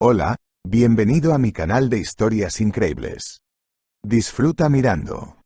Hola, bienvenido a mi canal de historias increíbles. Disfruta mirando.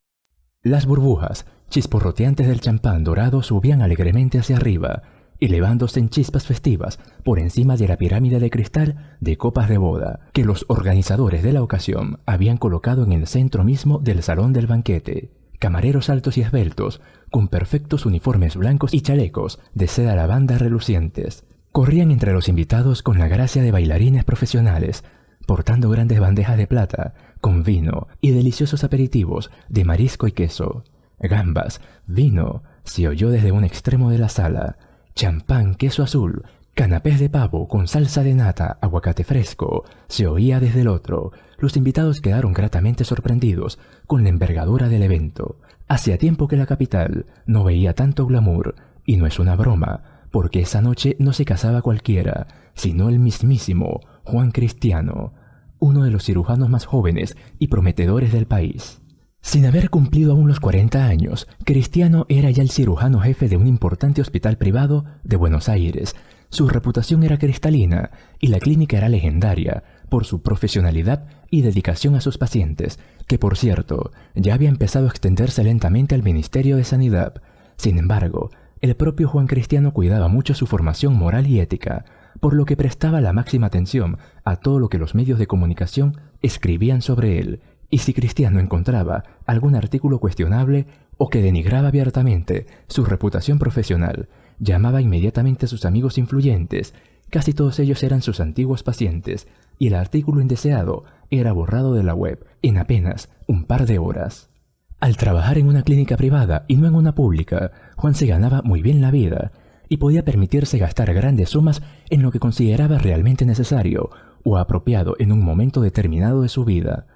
Las burbujas, chisporroteantes del champán dorado, subían alegremente hacia arriba, elevándose en chispas festivas por encima de la pirámide de cristal de copas de boda que los organizadores de la ocasión habían colocado en el centro mismo del salón del banquete. Camareros altos y esbeltos, con perfectos uniformes blancos y chalecos de seda lavanda relucientes, corrían entre los invitados con la gracia de bailarines profesionales, portando grandes bandejas de plata, con vino y deliciosos aperitivos de marisco y queso, gambas, vino, se oyó desde un extremo de la sala, champán, queso azul, canapés de pavo con salsa de nata, aguacate fresco, se oía desde el otro. Los invitados quedaron gratamente sorprendidos con la envergadura del evento. Hacía tiempo que la capital no veía tanto glamour, y no es una broma, porque esa noche no se casaba cualquiera, sino el mismísimo Juan Cristiano, uno de los cirujanos más jóvenes y prometedores del país. Sin haber cumplido aún los 40 años, Cristiano era ya el cirujano jefe de un importante hospital privado de Buenos Aires. Su reputación era cristalina y la clínica era legendaria por su profesionalidad y dedicación a sus pacientes, que por cierto, ya había empezado a extenderse lentamente al Ministerio de Sanidad. Sin embargo, el propio Juan Cristiano cuidaba mucho su formación moral y ética, por lo que prestaba la máxima atención a todo lo que los medios de comunicación escribían sobre él, y si Cristiano encontraba algún artículo cuestionable o que denigraba abiertamente su reputación profesional, llamaba inmediatamente a sus amigos influyentes, casi todos ellos eran sus antiguos pacientes, y el artículo indeseado era borrado de la web en apenas un par de horas. Al trabajar en una clínica privada y no en una pública, Juan se ganaba muy bien la vida y podía permitirse gastar grandes sumas en lo que consideraba realmente necesario o apropiado en un momento determinado de su vida.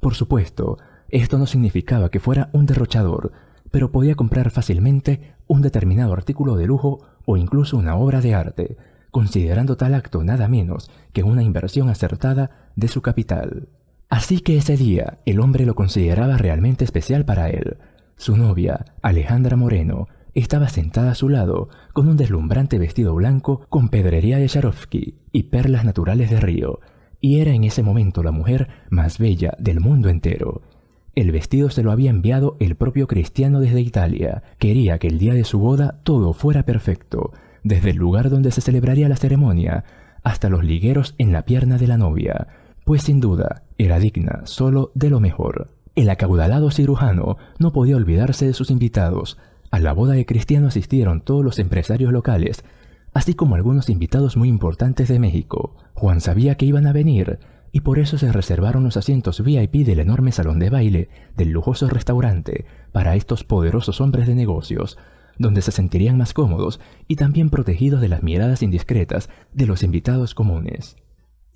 Por supuesto, esto no significaba que fuera un derrochador, pero podía comprar fácilmente un determinado artículo de lujo o incluso una obra de arte, considerando tal acto nada menos que una inversión acertada de su capital. Así que ese día el hombre lo consideraba realmente especial para él. Su novia, Alejandra Moreno, estaba sentada a su lado con un deslumbrante vestido blanco con pedrería de Sharovsky y perlas naturales de río, y era en ese momento la mujer más bella del mundo entero. El vestido se lo había enviado el propio Cristiano desde Italia. Quería que el día de su boda todo fuera perfecto, desde el lugar donde se celebraría la ceremonia hasta los ligueros en la pierna de la novia, pues sin duda era digna solo de lo mejor. El acaudalado cirujano no podía olvidarse de sus invitados, a la boda de Cristiano asistieron todos los empresarios locales, así como algunos invitados muy importantes de México. Juan sabía que iban a venir y por eso se reservaron los asientos VIP del enorme salón de baile del lujoso restaurante para estos poderosos hombres de negocios, donde se sentirían más cómodos y también protegidos de las miradas indiscretas de los invitados comunes.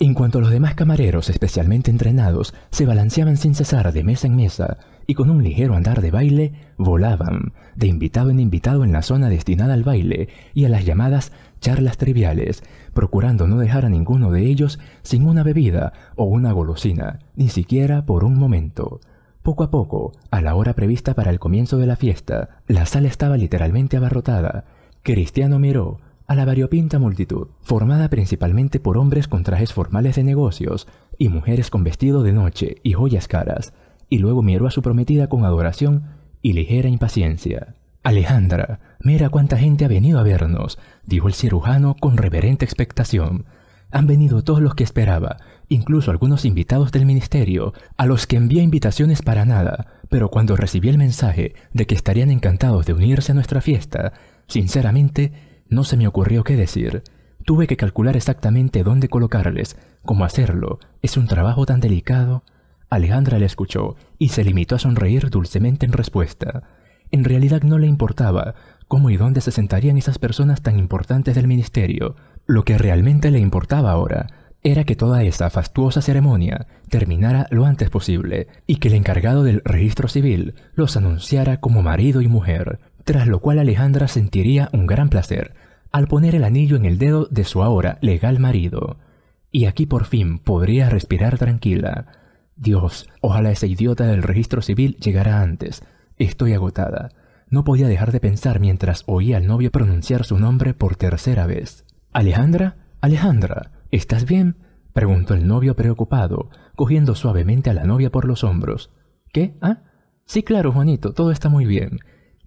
En cuanto a los demás camareros especialmente entrenados, se balanceaban sin cesar de mesa en mesa, y con un ligero andar de baile volaban de invitado en invitado en la zona destinada al baile y a las llamadas charlas triviales, procurando no dejar a ninguno de ellos sin una bebida o una golosina, ni siquiera por un momento. Poco a poco, a la hora prevista para el comienzo de la fiesta, la sala estaba literalmente abarrotada. Cristiano miró a la variopinta multitud, formada principalmente por hombres con trajes formales de negocios y mujeres con vestido de noche y joyas caras, y luego miró a su prometida con adoración y ligera impaciencia. Alejandra, mira cuánta gente ha venido a vernos, dijo el cirujano con reverente expectación. Han venido todos los que esperaba, incluso algunos invitados del ministerio, a los que envía invitaciones para nada, pero cuando recibí el mensaje de que estarían encantados de unirse a nuestra fiesta, sinceramente no se me ocurrió qué decir. Tuve que calcular exactamente dónde colocarles, cómo hacerlo, es un trabajo tan delicado. Alejandra le escuchó y se limitó a sonreír dulcemente en respuesta. En realidad no le importaba cómo y dónde se sentarían esas personas tan importantes del ministerio. Lo que realmente le importaba ahora era que toda esa fastuosa ceremonia terminara lo antes posible y que el encargado del registro civil los anunciara como marido y mujer, tras lo cual Alejandra sentiría un gran placer al poner el anillo en el dedo de su ahora legal marido. Y aquí por fin podría respirar tranquila Dios, ojalá ese idiota del registro civil llegara antes. Estoy agotada. No podía dejar de pensar mientras oía al novio pronunciar su nombre por tercera vez. Alejandra, Alejandra, ¿estás bien? preguntó el novio preocupado, cogiendo suavemente a la novia por los hombros. ¿Qué? ¿Ah? Sí, claro, Juanito, todo está muy bien.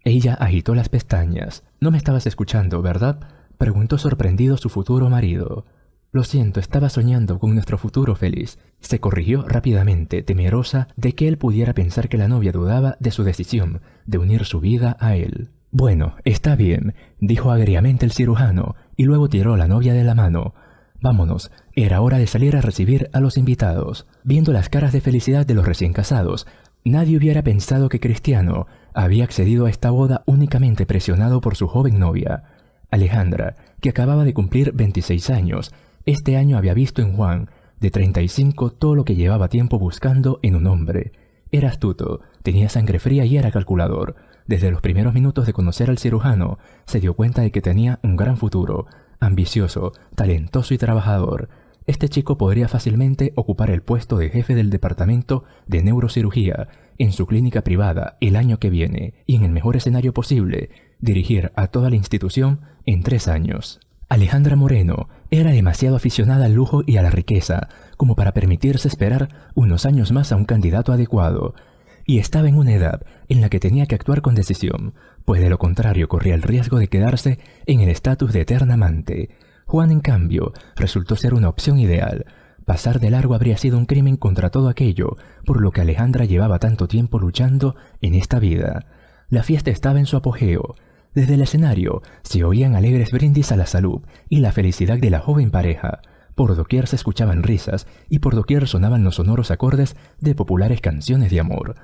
Ella agitó las pestañas. No me estabas escuchando, ¿verdad? preguntó sorprendido su futuro marido. Lo siento, estaba soñando con nuestro futuro feliz. Se corrigió rápidamente, temerosa de que él pudiera pensar que la novia dudaba de su decisión de unir su vida a él. Bueno, está bien, dijo agriamente el cirujano, y luego tiró a la novia de la mano. Vámonos, era hora de salir a recibir a los invitados. Viendo las caras de felicidad de los recién casados, nadie hubiera pensado que Cristiano había accedido a esta boda únicamente presionado por su joven novia, Alejandra, que acababa de cumplir 26 años, este año había visto en Juan, de 35, todo lo que llevaba tiempo buscando en un hombre. Era astuto, tenía sangre fría y era calculador. Desde los primeros minutos de conocer al cirujano, se dio cuenta de que tenía un gran futuro, ambicioso, talentoso y trabajador. Este chico podría fácilmente ocupar el puesto de jefe del departamento de neurocirugía en su clínica privada el año que viene y en el mejor escenario posible, dirigir a toda la institución en tres años. Alejandra Moreno era demasiado aficionada al lujo y a la riqueza como para permitirse esperar unos años más a un candidato adecuado, y estaba en una edad en la que tenía que actuar con decisión, pues de lo contrario corría el riesgo de quedarse en el estatus de eterna amante. Juan, en cambio, resultó ser una opción ideal. Pasar de largo habría sido un crimen contra todo aquello por lo que Alejandra llevaba tanto tiempo luchando en esta vida. La fiesta estaba en su apogeo, desde el escenario se oían alegres brindis a la salud y la felicidad de la joven pareja. Por doquier se escuchaban risas y por doquier sonaban los sonoros acordes de populares canciones de amor.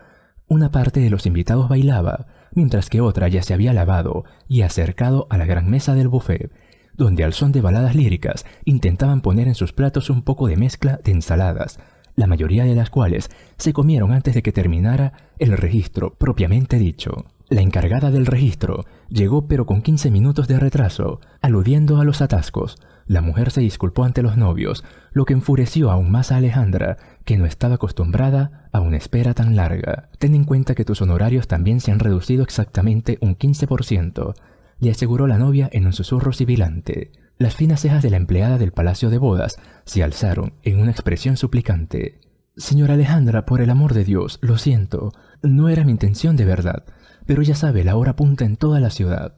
Una parte de los invitados bailaba, mientras que otra ya se había lavado y acercado a la gran mesa del buffet, donde al son de baladas líricas intentaban poner en sus platos un poco de mezcla de ensaladas, la mayoría de las cuales se comieron antes de que terminara el registro propiamente dicho. La encargada del registro Llegó pero con 15 minutos de retraso, aludiendo a los atascos. La mujer se disculpó ante los novios, lo que enfureció aún más a Alejandra, que no estaba acostumbrada a una espera tan larga. Ten en cuenta que tus honorarios también se han reducido exactamente un 15%, le aseguró la novia en un susurro sibilante. Las finas cejas de la empleada del palacio de bodas se alzaron en una expresión suplicante. Señora Alejandra, por el amor de Dios, lo siento. No era mi intención de verdad pero ya sabe la hora punta en toda la ciudad.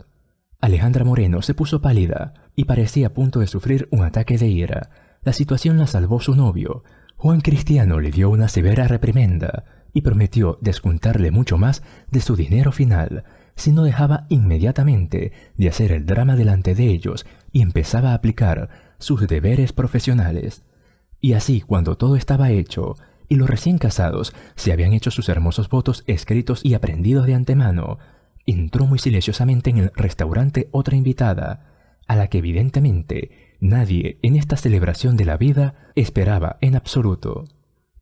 Alejandra Moreno se puso pálida y parecía a punto de sufrir un ataque de ira. La situación la salvó su novio. Juan Cristiano le dio una severa reprimenda y prometió descontarle mucho más de su dinero final si no dejaba inmediatamente de hacer el drama delante de ellos y empezaba a aplicar sus deberes profesionales. Y así, cuando todo estaba hecho, y los recién casados se habían hecho sus hermosos votos escritos y aprendidos de antemano, entró muy silenciosamente en el restaurante otra invitada, a la que evidentemente nadie en esta celebración de la vida esperaba en absoluto.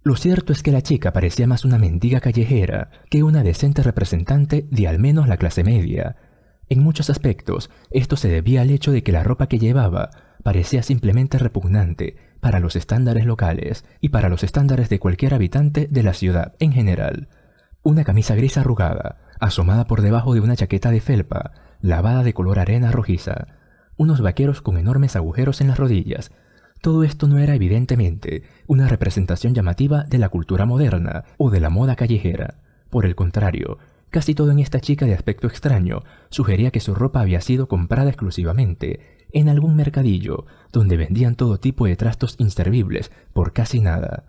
Lo cierto es que la chica parecía más una mendiga callejera que una decente representante de al menos la clase media. En muchos aspectos, esto se debía al hecho de que la ropa que llevaba parecía simplemente repugnante para los estándares locales y para los estándares de cualquier habitante de la ciudad en general. Una camisa gris arrugada, asomada por debajo de una chaqueta de felpa, lavada de color arena rojiza, unos vaqueros con enormes agujeros en las rodillas. Todo esto no era evidentemente una representación llamativa de la cultura moderna o de la moda callejera. Por el contrario, casi todo en esta chica de aspecto extraño sugería que su ropa había sido comprada exclusivamente en algún mercadillo, donde vendían todo tipo de trastos inservibles por casi nada.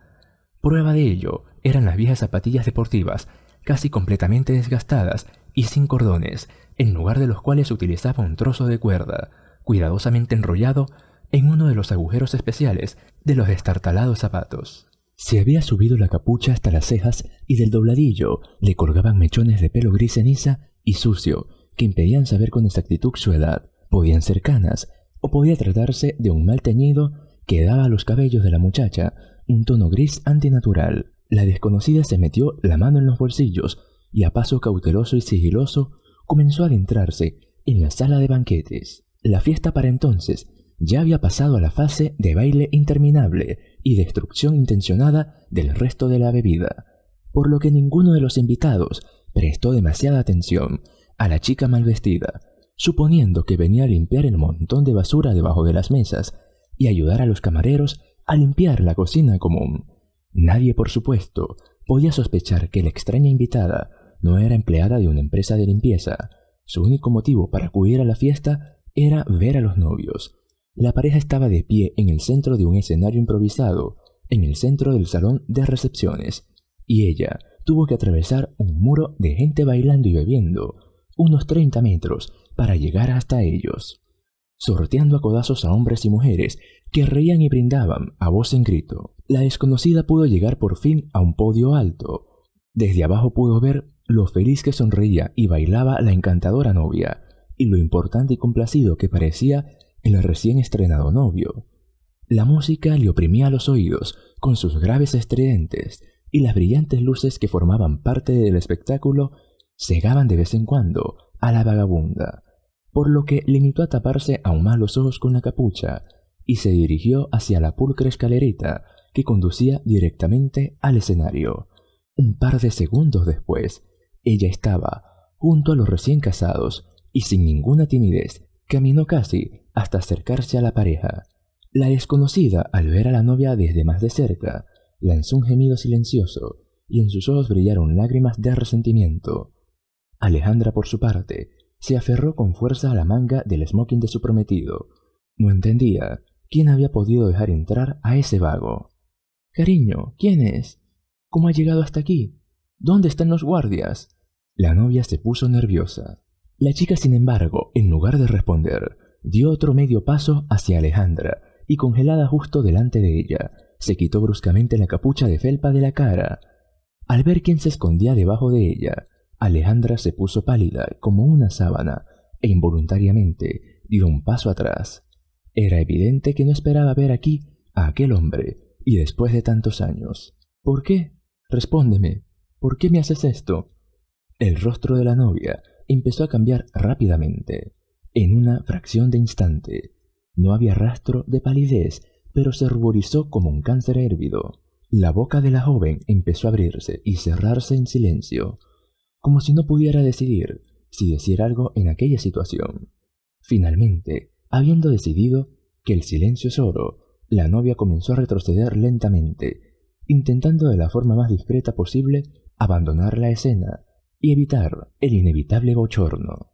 Prueba de ello eran las viejas zapatillas deportivas, casi completamente desgastadas y sin cordones, en lugar de los cuales utilizaba un trozo de cuerda, cuidadosamente enrollado en uno de los agujeros especiales de los estartalados zapatos. Se había subido la capucha hasta las cejas y del dobladillo le colgaban mechones de pelo gris ceniza y sucio que impedían saber con exactitud su edad podían ser canas, o podía tratarse de un mal teñido que daba a los cabellos de la muchacha un tono gris antinatural. La desconocida se metió la mano en los bolsillos y a paso cauteloso y sigiloso comenzó a adentrarse en la sala de banquetes. La fiesta para entonces ya había pasado a la fase de baile interminable y destrucción intencionada del resto de la bebida, por lo que ninguno de los invitados prestó demasiada atención a la chica mal vestida, suponiendo que venía a limpiar el montón de basura debajo de las mesas y ayudar a los camareros a limpiar la cocina común. Nadie, por supuesto, podía sospechar que la extraña invitada no era empleada de una empresa de limpieza. Su único motivo para acudir a la fiesta era ver a los novios. La pareja estaba de pie en el centro de un escenario improvisado, en el centro del salón de recepciones, y ella tuvo que atravesar un muro de gente bailando y bebiendo, unos 30 metros, para llegar hasta ellos, sorteando a codazos a hombres y mujeres que reían y brindaban a voz en grito. La desconocida pudo llegar por fin a un podio alto. Desde abajo pudo ver lo feliz que sonreía y bailaba la encantadora novia, y lo importante y complacido que parecía el recién estrenado novio. La música le oprimía los oídos con sus graves estridentes, y las brillantes luces que formaban parte del espectáculo cegaban de vez en cuando a la vagabunda, por lo que limitó a taparse aún más los ojos con la capucha y se dirigió hacia la pulcra escalerita que conducía directamente al escenario. Un par de segundos después, ella estaba junto a los recién casados y sin ninguna timidez caminó casi hasta acercarse a la pareja. La desconocida, al ver a la novia desde más de cerca, lanzó un gemido silencioso y en sus ojos brillaron lágrimas de resentimiento. Alejandra, por su parte, se aferró con fuerza a la manga del smoking de su prometido. No entendía quién había podido dejar entrar a ese vago. Cariño, ¿quién es? ¿Cómo ha llegado hasta aquí? ¿Dónde están los guardias? La novia se puso nerviosa. La chica, sin embargo, en lugar de responder, dio otro medio paso hacia Alejandra y congelada justo delante de ella, se quitó bruscamente la capucha de felpa de la cara. Al ver quién se escondía debajo de ella, Alejandra se puso pálida como una sábana e involuntariamente dio un paso atrás. Era evidente que no esperaba ver aquí a aquel hombre, y después de tantos años. ¿Por qué? Respóndeme. ¿Por qué me haces esto? El rostro de la novia empezó a cambiar rápidamente, en una fracción de instante. No había rastro de palidez, pero se ruborizó como un cáncer hervido. La boca de la joven empezó a abrirse y cerrarse en silencio, como si no pudiera decidir si decir algo en aquella situación. Finalmente, habiendo decidido que el silencio es oro, la novia comenzó a retroceder lentamente, intentando de la forma más discreta posible abandonar la escena y evitar el inevitable bochorno.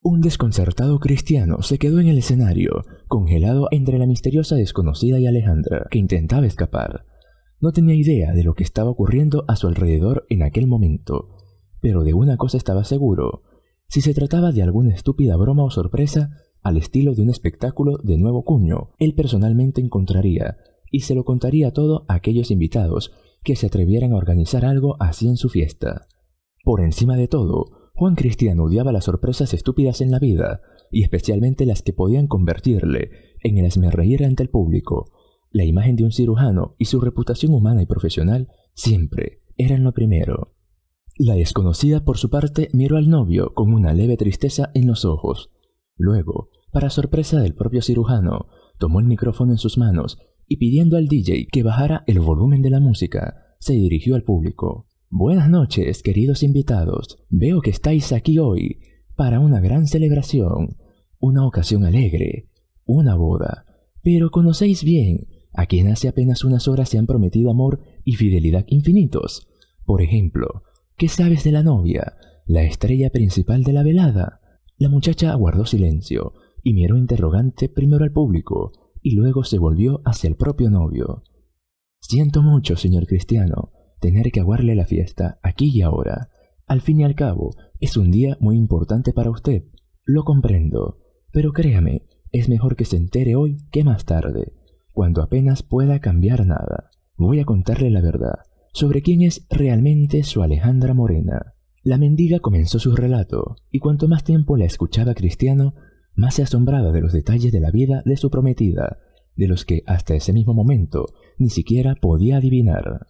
Un desconcertado cristiano se quedó en el escenario, congelado entre la misteriosa desconocida y Alejandra, que intentaba escapar. No tenía idea de lo que estaba ocurriendo a su alrededor en aquel momento, pero de una cosa estaba seguro, si se trataba de alguna estúpida broma o sorpresa, al estilo de un espectáculo de nuevo cuño, él personalmente encontraría y se lo contaría todo a aquellos invitados que se atrevieran a organizar algo así en su fiesta. Por encima de todo, Juan Cristian odiaba las sorpresas estúpidas en la vida, y especialmente las que podían convertirle en el esmerreír ante el público. La imagen de un cirujano y su reputación humana y profesional siempre eran lo primero. La desconocida, por su parte, miró al novio con una leve tristeza en los ojos. Luego, para sorpresa del propio cirujano, tomó el micrófono en sus manos y pidiendo al DJ que bajara el volumen de la música, se dirigió al público. Buenas noches, queridos invitados. Veo que estáis aquí hoy para una gran celebración, una ocasión alegre, una boda. Pero conocéis bien a quien hace apenas unas horas se han prometido amor y fidelidad infinitos. Por ejemplo, ¿Qué sabes de la novia? ¿La estrella principal de la velada? La muchacha aguardó silencio y miró interrogante primero al público y luego se volvió hacia el propio novio. Siento mucho, señor Cristiano, tener que aguarle la fiesta aquí y ahora. Al fin y al cabo, es un día muy importante para usted. Lo comprendo. Pero créame, es mejor que se entere hoy que más tarde, cuando apenas pueda cambiar nada. Voy a contarle la verdad sobre quién es realmente su Alejandra Morena. La mendiga comenzó su relato, y cuanto más tiempo la escuchaba Cristiano, más se asombraba de los detalles de la vida de su prometida, de los que hasta ese mismo momento ni siquiera podía adivinar.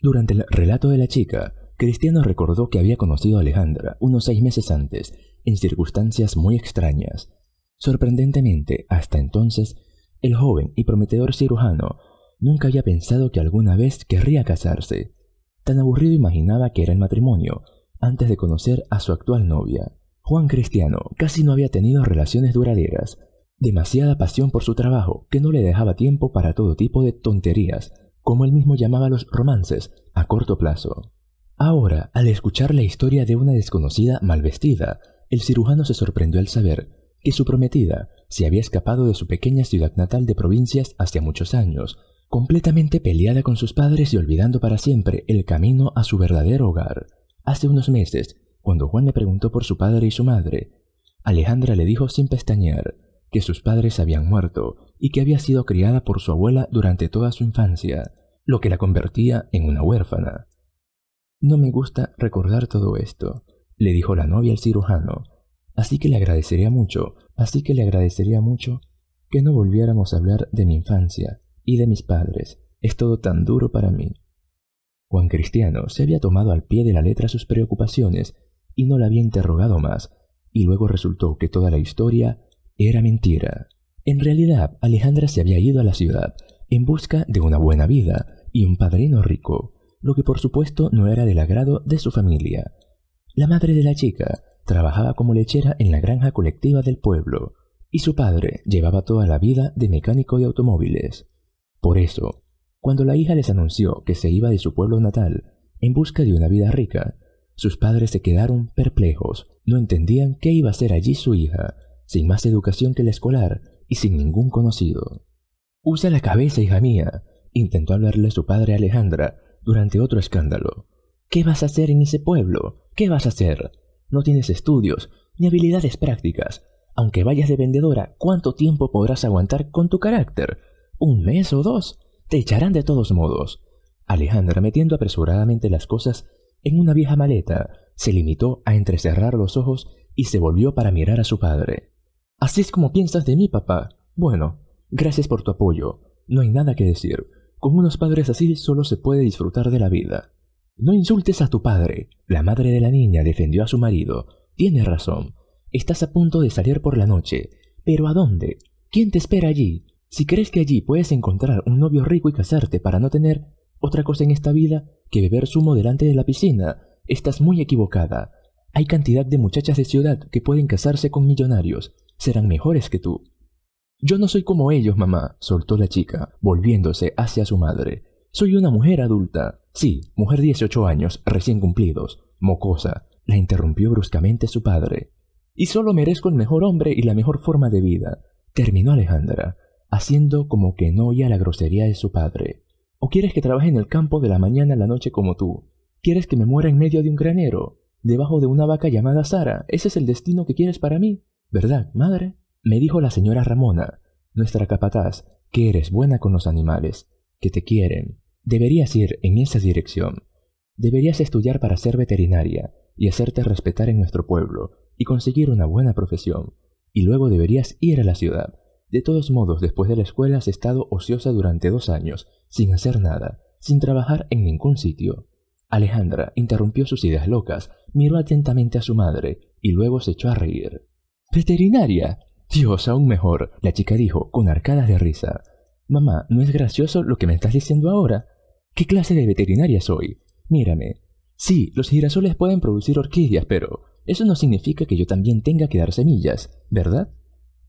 Durante el relato de la chica, Cristiano recordó que había conocido a Alejandra unos seis meses antes, en circunstancias muy extrañas. Sorprendentemente, hasta entonces, el joven y prometedor cirujano Nunca había pensado que alguna vez querría casarse. Tan aburrido imaginaba que era el matrimonio, antes de conocer a su actual novia. Juan Cristiano casi no había tenido relaciones duraderas, demasiada pasión por su trabajo que no le dejaba tiempo para todo tipo de tonterías, como él mismo llamaba los romances, a corto plazo. Ahora, al escuchar la historia de una desconocida mal vestida, el cirujano se sorprendió al saber que su prometida se había escapado de su pequeña ciudad natal de provincias hace muchos años Completamente peleada con sus padres y olvidando para siempre el camino a su verdadero hogar. Hace unos meses, cuando Juan le preguntó por su padre y su madre, Alejandra le dijo sin pestañear que sus padres habían muerto y que había sido criada por su abuela durante toda su infancia, lo que la convertía en una huérfana. No me gusta recordar todo esto, le dijo la novia al cirujano, así que le agradecería mucho, así que le agradecería mucho que no volviéramos a hablar de mi infancia, y de mis padres. Es todo tan duro para mí. Juan Cristiano se había tomado al pie de la letra sus preocupaciones y no la había interrogado más, y luego resultó que toda la historia era mentira. En realidad, Alejandra se había ido a la ciudad en busca de una buena vida y un padrino rico, lo que por supuesto no era del agrado de su familia. La madre de la chica trabajaba como lechera en la granja colectiva del pueblo, y su padre llevaba toda la vida de mecánico de automóviles. Por eso, cuando la hija les anunció que se iba de su pueblo natal en busca de una vida rica, sus padres se quedaron perplejos, no entendían qué iba a hacer allí su hija, sin más educación que la escolar y sin ningún conocido. Usa la cabeza, hija mía, intentó hablarle su padre Alejandra durante otro escándalo. ¿Qué vas a hacer en ese pueblo? ¿Qué vas a hacer? No tienes estudios ni habilidades prácticas. Aunque vayas de vendedora, ¿cuánto tiempo podrás aguantar con tu carácter? un mes o dos. Te echarán de todos modos. Alejandra, metiendo apresuradamente las cosas en una vieja maleta, se limitó a entrecerrar los ojos y se volvió para mirar a su padre. Así es como piensas de mí, papá. Bueno, gracias por tu apoyo. No hay nada que decir. Con unos padres así solo se puede disfrutar de la vida. No insultes a tu padre. La madre de la niña defendió a su marido. Tienes razón. Estás a punto de salir por la noche. Pero ¿a dónde? ¿Quién te espera allí? Si crees que allí puedes encontrar un novio rico y casarte para no tener otra cosa en esta vida que beber zumo delante de la piscina, estás muy equivocada. Hay cantidad de muchachas de ciudad que pueden casarse con millonarios, serán mejores que tú. Yo no soy como ellos, mamá, soltó la chica, volviéndose hacia su madre. Soy una mujer adulta. Sí, mujer 18 años, recién cumplidos. Mocosa, la interrumpió bruscamente su padre. Y solo merezco el mejor hombre y la mejor forma de vida, terminó Alejandra haciendo como que no oía la grosería de su padre. ¿O quieres que trabaje en el campo de la mañana a la noche como tú? ¿Quieres que me muera en medio de un granero? ¿Debajo de una vaca llamada Sara? ¿Ese es el destino que quieres para mí? ¿Verdad, madre? Me dijo la señora Ramona, nuestra capataz, que eres buena con los animales, que te quieren. Deberías ir en esa dirección. Deberías estudiar para ser veterinaria y hacerte respetar en nuestro pueblo y conseguir una buena profesión. Y luego deberías ir a la ciudad de todos modos, después de la escuela has estado ociosa durante dos años, sin hacer nada, sin trabajar en ningún sitio. Alejandra interrumpió sus ideas locas, miró atentamente a su madre y luego se echó a reír. ¿Veterinaria? Dios, aún mejor, la chica dijo, con arcadas de risa. Mamá, ¿no es gracioso lo que me estás diciendo ahora? ¿Qué clase de veterinaria soy? Mírame. Sí, los girasoles pueden producir orquídeas, pero eso no significa que yo también tenga que dar semillas, ¿verdad?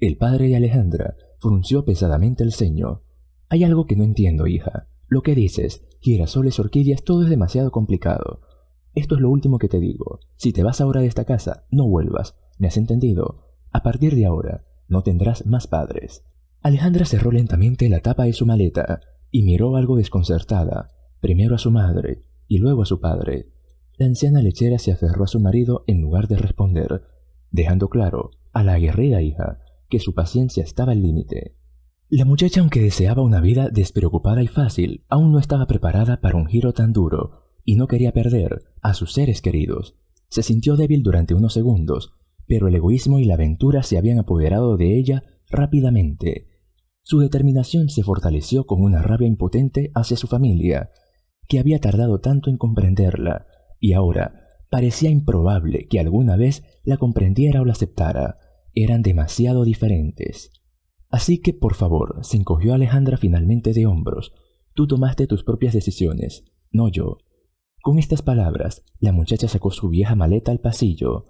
El padre de Alejandra frunció pesadamente el ceño. Hay algo que no entiendo, hija. Lo que dices, girasoles, orquídeas, todo es demasiado complicado. Esto es lo último que te digo. Si te vas ahora de esta casa, no vuelvas. ¿Me has entendido? A partir de ahora, no tendrás más padres. Alejandra cerró lentamente la tapa de su maleta y miró algo desconcertada, primero a su madre y luego a su padre. La anciana lechera se aferró a su marido en lugar de responder, dejando claro, a la aguerrida hija, que su paciencia estaba al límite. La muchacha, aunque deseaba una vida despreocupada y fácil, aún no estaba preparada para un giro tan duro y no quería perder a sus seres queridos. Se sintió débil durante unos segundos, pero el egoísmo y la aventura se habían apoderado de ella rápidamente. Su determinación se fortaleció con una rabia impotente hacia su familia, que había tardado tanto en comprenderla, y ahora parecía improbable que alguna vez la comprendiera o la aceptara eran demasiado diferentes. Así que, por favor, se encogió Alejandra finalmente de hombros. Tú tomaste tus propias decisiones, no yo. Con estas palabras, la muchacha sacó su vieja maleta al pasillo,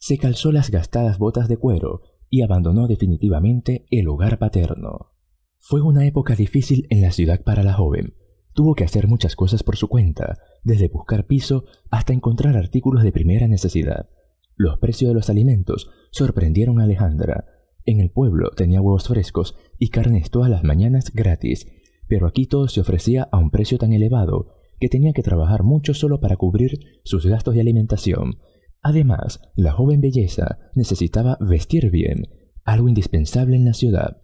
se calzó las gastadas botas de cuero y abandonó definitivamente el hogar paterno. Fue una época difícil en la ciudad para la joven. Tuvo que hacer muchas cosas por su cuenta, desde buscar piso hasta encontrar artículos de primera necesidad. Los precios de los alimentos sorprendieron a Alejandra. En el pueblo tenía huevos frescos y carnes todas las mañanas gratis, pero aquí todo se ofrecía a un precio tan elevado que tenía que trabajar mucho solo para cubrir sus gastos de alimentación. Además, la joven belleza necesitaba vestir bien, algo indispensable en la ciudad.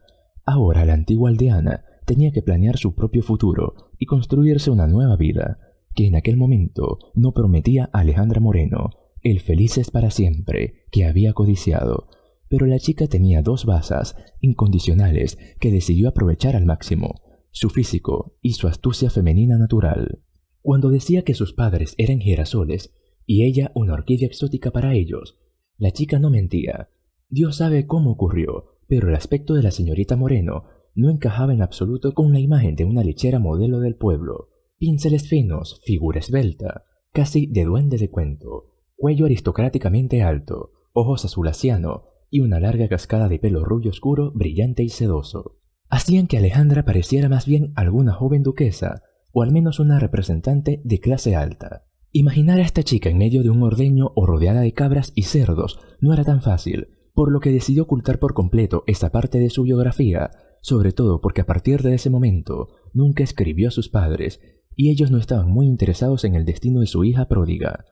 Ahora la antigua aldeana tenía que planear su propio futuro y construirse una nueva vida, que en aquel momento no prometía a Alejandra Moreno el felices para siempre que había codiciado, pero la chica tenía dos bazas incondicionales que decidió aprovechar al máximo, su físico y su astucia femenina natural. Cuando decía que sus padres eran girasoles y ella una orquídea exótica para ellos, la chica no mentía. Dios sabe cómo ocurrió, pero el aspecto de la señorita Moreno no encajaba en absoluto con la imagen de una lechera modelo del pueblo. Pinceles finos, figura esbelta, casi de duende de cuento, cuello aristocráticamente alto, ojos azulaciano y una larga cascada de pelo rubio oscuro, brillante y sedoso, hacían que Alejandra pareciera más bien alguna joven duquesa o al menos una representante de clase alta. Imaginar a esta chica en medio de un ordeño o rodeada de cabras y cerdos no era tan fácil, por lo que decidió ocultar por completo esa parte de su biografía, sobre todo porque a partir de ese momento nunca escribió a sus padres y ellos no estaban muy interesados en el destino de su hija pródiga.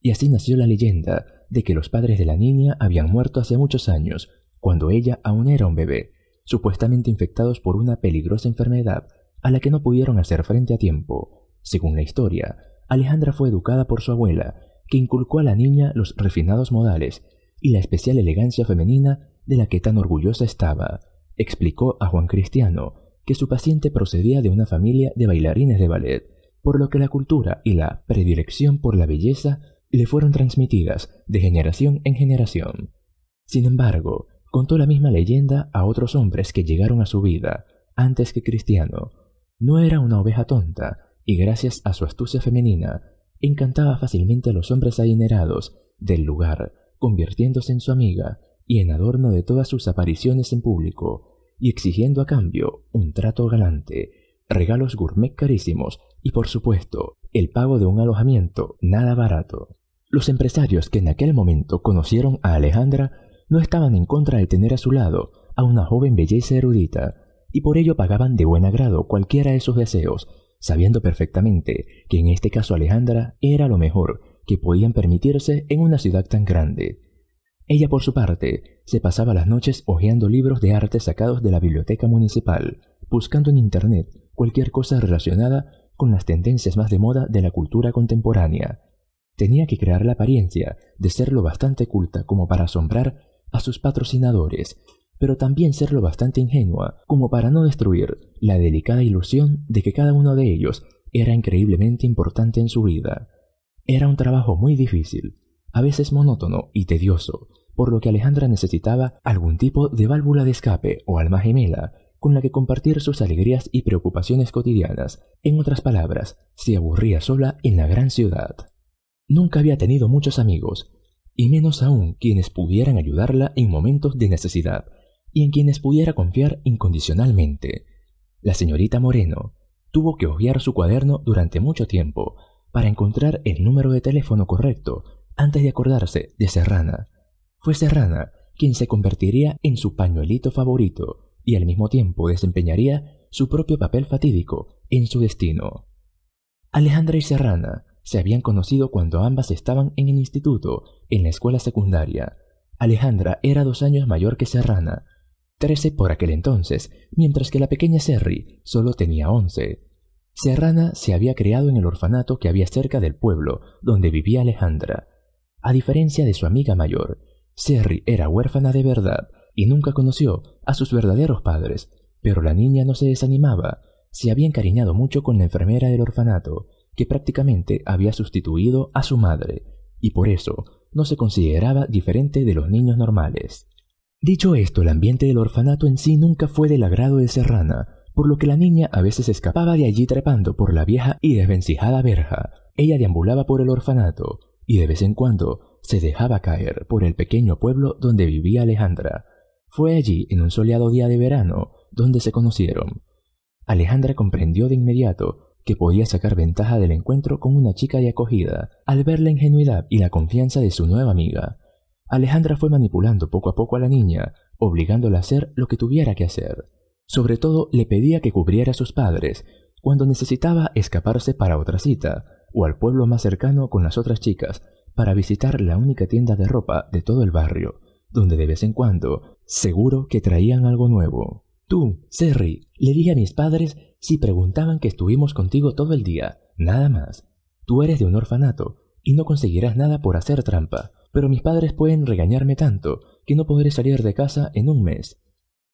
Y así nació la leyenda de que los padres de la niña habían muerto hace muchos años, cuando ella aún era un bebé, supuestamente infectados por una peligrosa enfermedad a la que no pudieron hacer frente a tiempo. Según la historia, Alejandra fue educada por su abuela, que inculcó a la niña los refinados modales y la especial elegancia femenina de la que tan orgullosa estaba. Explicó a Juan Cristiano que su paciente procedía de una familia de bailarines de ballet, por lo que la cultura y la predilección por la belleza le fueron transmitidas de generación en generación. Sin embargo, contó la misma leyenda a otros hombres que llegaron a su vida antes que Cristiano. No era una oveja tonta, y gracias a su astucia femenina, encantaba fácilmente a los hombres adinerados del lugar, convirtiéndose en su amiga y en adorno de todas sus apariciones en público, y exigiendo a cambio un trato galante, regalos gourmet carísimos y por supuesto el pago de un alojamiento nada barato. Los empresarios que en aquel momento conocieron a Alejandra no estaban en contra de tener a su lado a una joven belleza erudita, y por ello pagaban de buen agrado cualquiera de sus deseos, sabiendo perfectamente que en este caso Alejandra era lo mejor que podían permitirse en una ciudad tan grande. Ella, por su parte, se pasaba las noches hojeando libros de arte sacados de la biblioteca municipal, buscando en Internet cualquier cosa relacionada con las tendencias más de moda de la cultura contemporánea, tenía que crear la apariencia de ser lo bastante culta como para asombrar a sus patrocinadores, pero también ser lo bastante ingenua como para no destruir la delicada ilusión de que cada uno de ellos era increíblemente importante en su vida. Era un trabajo muy difícil, a veces monótono y tedioso, por lo que Alejandra necesitaba algún tipo de válvula de escape o alma gemela con la que compartir sus alegrías y preocupaciones cotidianas. En otras palabras, se aburría sola en la gran ciudad. Nunca había tenido muchos amigos, y menos aún quienes pudieran ayudarla en momentos de necesidad y en quienes pudiera confiar incondicionalmente. La señorita Moreno tuvo que hojear su cuaderno durante mucho tiempo para encontrar el número de teléfono correcto antes de acordarse de Serrana. Fue Serrana quien se convertiría en su pañuelito favorito y al mismo tiempo desempeñaría su propio papel fatídico en su destino. Alejandra y Serrana se habían conocido cuando ambas estaban en el instituto, en la escuela secundaria. Alejandra era dos años mayor que Serrana, trece por aquel entonces, mientras que la pequeña Serri solo tenía once. Serrana se había criado en el orfanato que había cerca del pueblo donde vivía Alejandra. A diferencia de su amiga mayor, Serri era huérfana de verdad y nunca conoció a sus verdaderos padres, pero la niña no se desanimaba, se había encariñado mucho con la enfermera del orfanato, que prácticamente había sustituido a su madre y por eso no se consideraba diferente de los niños normales. Dicho esto, el ambiente del orfanato en sí nunca fue del agrado de Serrana, por lo que la niña a veces escapaba de allí trepando por la vieja y desvencijada verja. Ella deambulaba por el orfanato y de vez en cuando se dejaba caer por el pequeño pueblo donde vivía Alejandra. Fue allí, en un soleado día de verano, donde se conocieron. Alejandra comprendió de inmediato que podía sacar ventaja del encuentro con una chica de acogida al ver la ingenuidad y la confianza de su nueva amiga. Alejandra fue manipulando poco a poco a la niña, obligándola a hacer lo que tuviera que hacer. Sobre todo le pedía que cubriera a sus padres cuando necesitaba escaparse para otra cita o al pueblo más cercano con las otras chicas para visitar la única tienda de ropa de todo el barrio, donde de vez en cuando seguro que traían algo nuevo. Tú, Serri, le dije a mis padres si preguntaban que estuvimos contigo todo el día, nada más. Tú eres de un orfanato y no conseguirás nada por hacer trampa, pero mis padres pueden regañarme tanto que no podré salir de casa en un mes.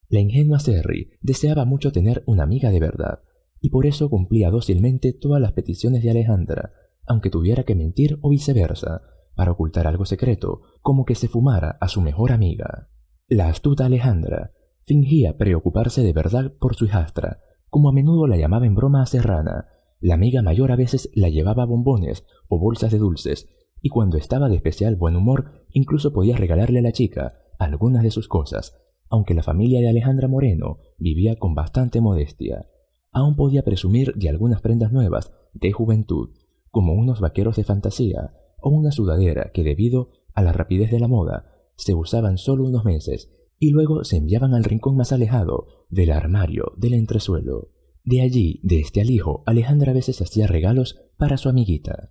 La ingenua Serri deseaba mucho tener una amiga de verdad, y por eso cumplía dócilmente todas las peticiones de Alejandra, aunque tuviera que mentir o viceversa, para ocultar algo secreto, como que se fumara a su mejor amiga. La astuta Alejandra Fingía preocuparse de verdad por su hijastra, como a menudo la llamaba en broma a Serrana. La amiga mayor a veces la llevaba bombones o bolsas de dulces, y cuando estaba de especial buen humor, incluso podía regalarle a la chica algunas de sus cosas, aunque la familia de Alejandra Moreno vivía con bastante modestia. Aún podía presumir de algunas prendas nuevas de juventud, como unos vaqueros de fantasía o una sudadera que debido a la rapidez de la moda se usaban solo unos meses y luego se enviaban al rincón más alejado, del armario, del entresuelo. De allí, de este alijo, Alejandra a veces hacía regalos para su amiguita.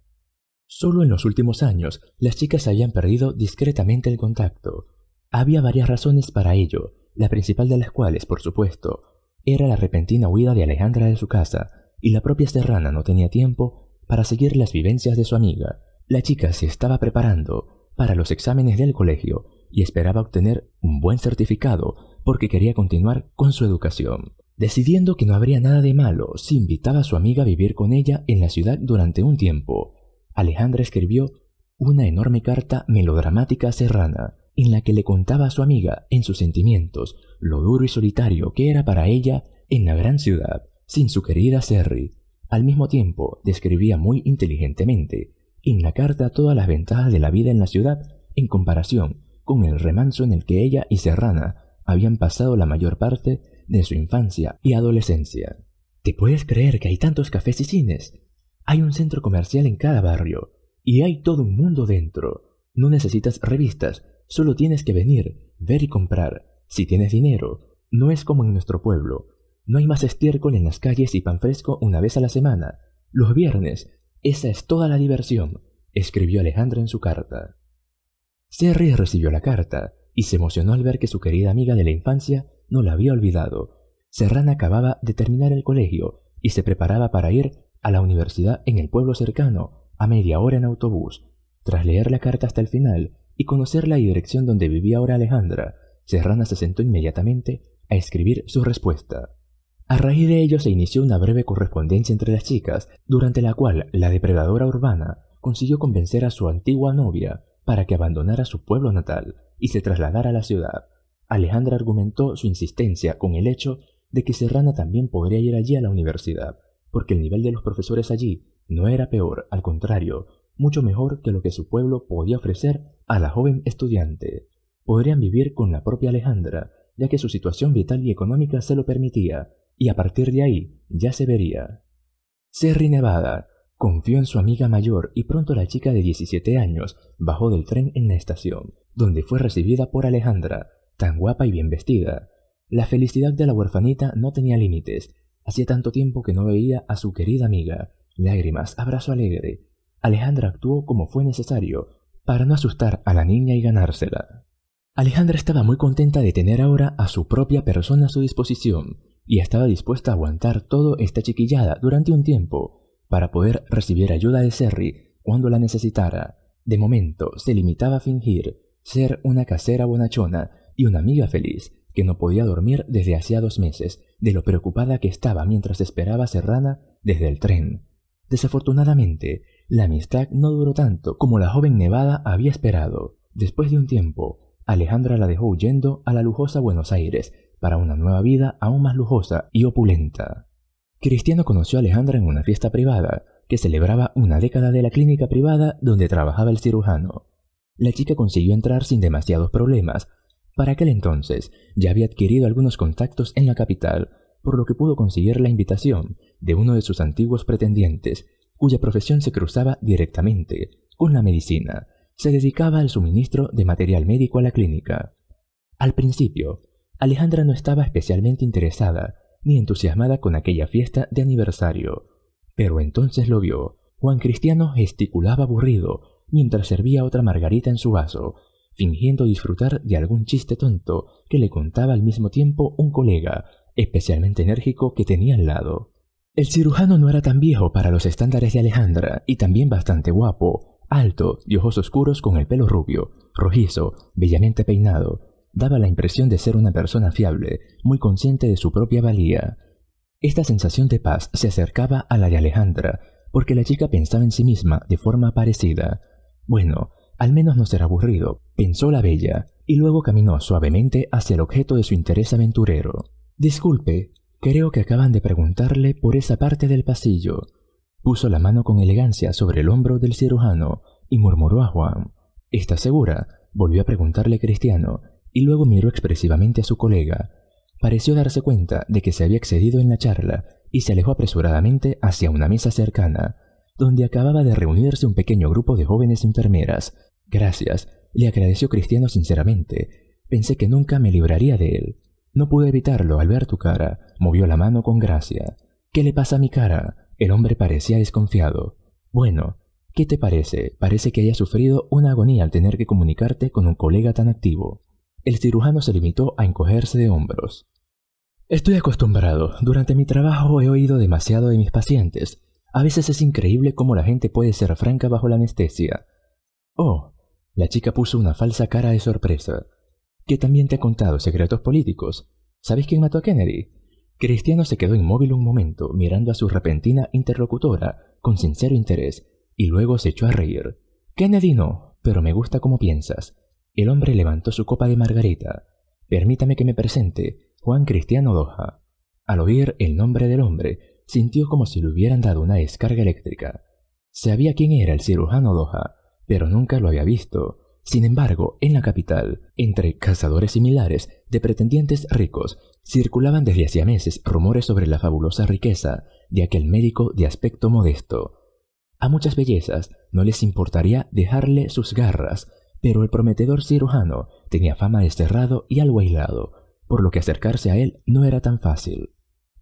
Solo en los últimos años las chicas habían perdido discretamente el contacto. Había varias razones para ello, la principal de las cuales, por supuesto, era la repentina huida de Alejandra de su casa, y la propia Serrana no tenía tiempo para seguir las vivencias de su amiga. La chica se estaba preparando para los exámenes del colegio y esperaba obtener un buen certificado porque quería continuar con su educación. Decidiendo que no habría nada de malo si invitaba a su amiga a vivir con ella en la ciudad durante un tiempo, Alejandra escribió una enorme carta melodramática Serrana, en la que le contaba a su amiga en sus sentimientos lo duro y solitario que era para ella en la gran ciudad, sin su querida Serri. Al mismo tiempo, describía muy inteligentemente en la carta todas las ventajas de la vida en la ciudad en comparación con el remanso en el que ella y Serrana habían pasado la mayor parte de su infancia y adolescencia. ¿Te puedes creer que hay tantos cafés y cines? Hay un centro comercial en cada barrio y hay todo un mundo dentro. No necesitas revistas, solo tienes que venir, ver y comprar. Si tienes dinero, no es como en nuestro pueblo. No hay más estiércol en las calles y pan fresco una vez a la semana. Los viernes, esa es toda la diversión, escribió Alejandra en su carta. Serry recibió la carta y se emocionó al ver que su querida amiga de la infancia no la había olvidado. Serrana acababa de terminar el colegio y se preparaba para ir a la universidad en el pueblo cercano, a media hora en autobús. Tras leer la carta hasta el final y conocer la dirección donde vivía ahora Alejandra, Serrana se sentó inmediatamente a escribir su respuesta. A raíz de ello se inició una breve correspondencia entre las chicas, durante la cual la depredadora urbana consiguió convencer a su antigua novia para que abandonara su pueblo natal y se trasladara a la ciudad. Alejandra argumentó su insistencia con el hecho de que Serrana también podría ir allí a la universidad, porque el nivel de los profesores allí no era peor, al contrario, mucho mejor que lo que su pueblo podía ofrecer a la joven estudiante. Podrían vivir con la propia Alejandra, ya que su situación vital y económica se lo permitía, y a partir de ahí ya se vería. Serri Nevada Confió en su amiga mayor y pronto la chica de 17 años bajó del tren en la estación, donde fue recibida por Alejandra, tan guapa y bien vestida. La felicidad de la huerfanita no tenía límites. Hacía tanto tiempo que no veía a su querida amiga. Lágrimas, abrazo alegre. Alejandra actuó como fue necesario para no asustar a la niña y ganársela. Alejandra estaba muy contenta de tener ahora a su propia persona a su disposición y estaba dispuesta a aguantar todo esta chiquillada durante un tiempo para poder recibir ayuda de Serry cuando la necesitara. De momento se limitaba a fingir ser una casera bonachona y una amiga feliz que no podía dormir desde hacía dos meses de lo preocupada que estaba mientras esperaba a Serrana desde el tren. Desafortunadamente, la amistad no duró tanto como la joven Nevada había esperado. Después de un tiempo, Alejandra la dejó huyendo a la lujosa Buenos Aires para una nueva vida aún más lujosa y opulenta. Cristiano conoció a Alejandra en una fiesta privada que celebraba una década de la clínica privada donde trabajaba el cirujano. La chica consiguió entrar sin demasiados problemas. Para aquel entonces ya había adquirido algunos contactos en la capital, por lo que pudo conseguir la invitación de uno de sus antiguos pretendientes, cuya profesión se cruzaba directamente con la medicina. Se dedicaba al suministro de material médico a la clínica. Al principio, Alejandra no estaba especialmente interesada ni entusiasmada con aquella fiesta de aniversario. Pero entonces lo vio. Juan Cristiano gesticulaba aburrido mientras servía otra margarita en su vaso, fingiendo disfrutar de algún chiste tonto que le contaba al mismo tiempo un colega, especialmente enérgico, que tenía al lado. El cirujano no era tan viejo para los estándares de Alejandra y también bastante guapo, alto, de ojos oscuros con el pelo rubio, rojizo, bellamente peinado, daba la impresión de ser una persona fiable, muy consciente de su propia valía. Esta sensación de paz se acercaba a la de Alejandra, porque la chica pensaba en sí misma de forma parecida. Bueno, al menos no será aburrido, pensó la bella, y luego caminó suavemente hacia el objeto de su interés aventurero. Disculpe, creo que acaban de preguntarle por esa parte del pasillo. Puso la mano con elegancia sobre el hombro del cirujano y murmuró a Juan. —¿Estás segura? Volvió a preguntarle Cristiano, y luego miró expresivamente a su colega. Pareció darse cuenta de que se había excedido en la charla y se alejó apresuradamente hacia una mesa cercana, donde acababa de reunirse un pequeño grupo de jóvenes enfermeras. Gracias, le agradeció Cristiano sinceramente. Pensé que nunca me libraría de él. No pude evitarlo al ver tu cara. Movió la mano con gracia. ¿Qué le pasa a mi cara? El hombre parecía desconfiado. Bueno, ¿qué te parece? Parece que haya sufrido una agonía al tener que comunicarte con un colega tan activo. El cirujano se limitó a encogerse de hombros. Estoy acostumbrado. Durante mi trabajo he oído demasiado de mis pacientes. A veces es increíble cómo la gente puede ser franca bajo la anestesia. Oh, la chica puso una falsa cara de sorpresa. ¿qué también te ha contado secretos políticos. ¿Sabes quién mató a Kennedy? Cristiano se quedó inmóvil un momento, mirando a su repentina interlocutora con sincero interés, y luego se echó a reír. Kennedy no, pero me gusta cómo piensas. El hombre levantó su copa de margarita. Permítame que me presente, Juan Cristiano Doja. Al oír el nombre del hombre, sintió como si le hubieran dado una descarga eléctrica. Sabía quién era el cirujano Doja, pero nunca lo había visto. Sin embargo, en la capital, entre cazadores similares de pretendientes ricos, circulaban desde hacía meses rumores sobre la fabulosa riqueza de aquel médico de aspecto modesto. A muchas bellezas no les importaría dejarle sus garras pero el prometedor cirujano tenía fama de cerrado y aislado, por lo que acercarse a él no era tan fácil.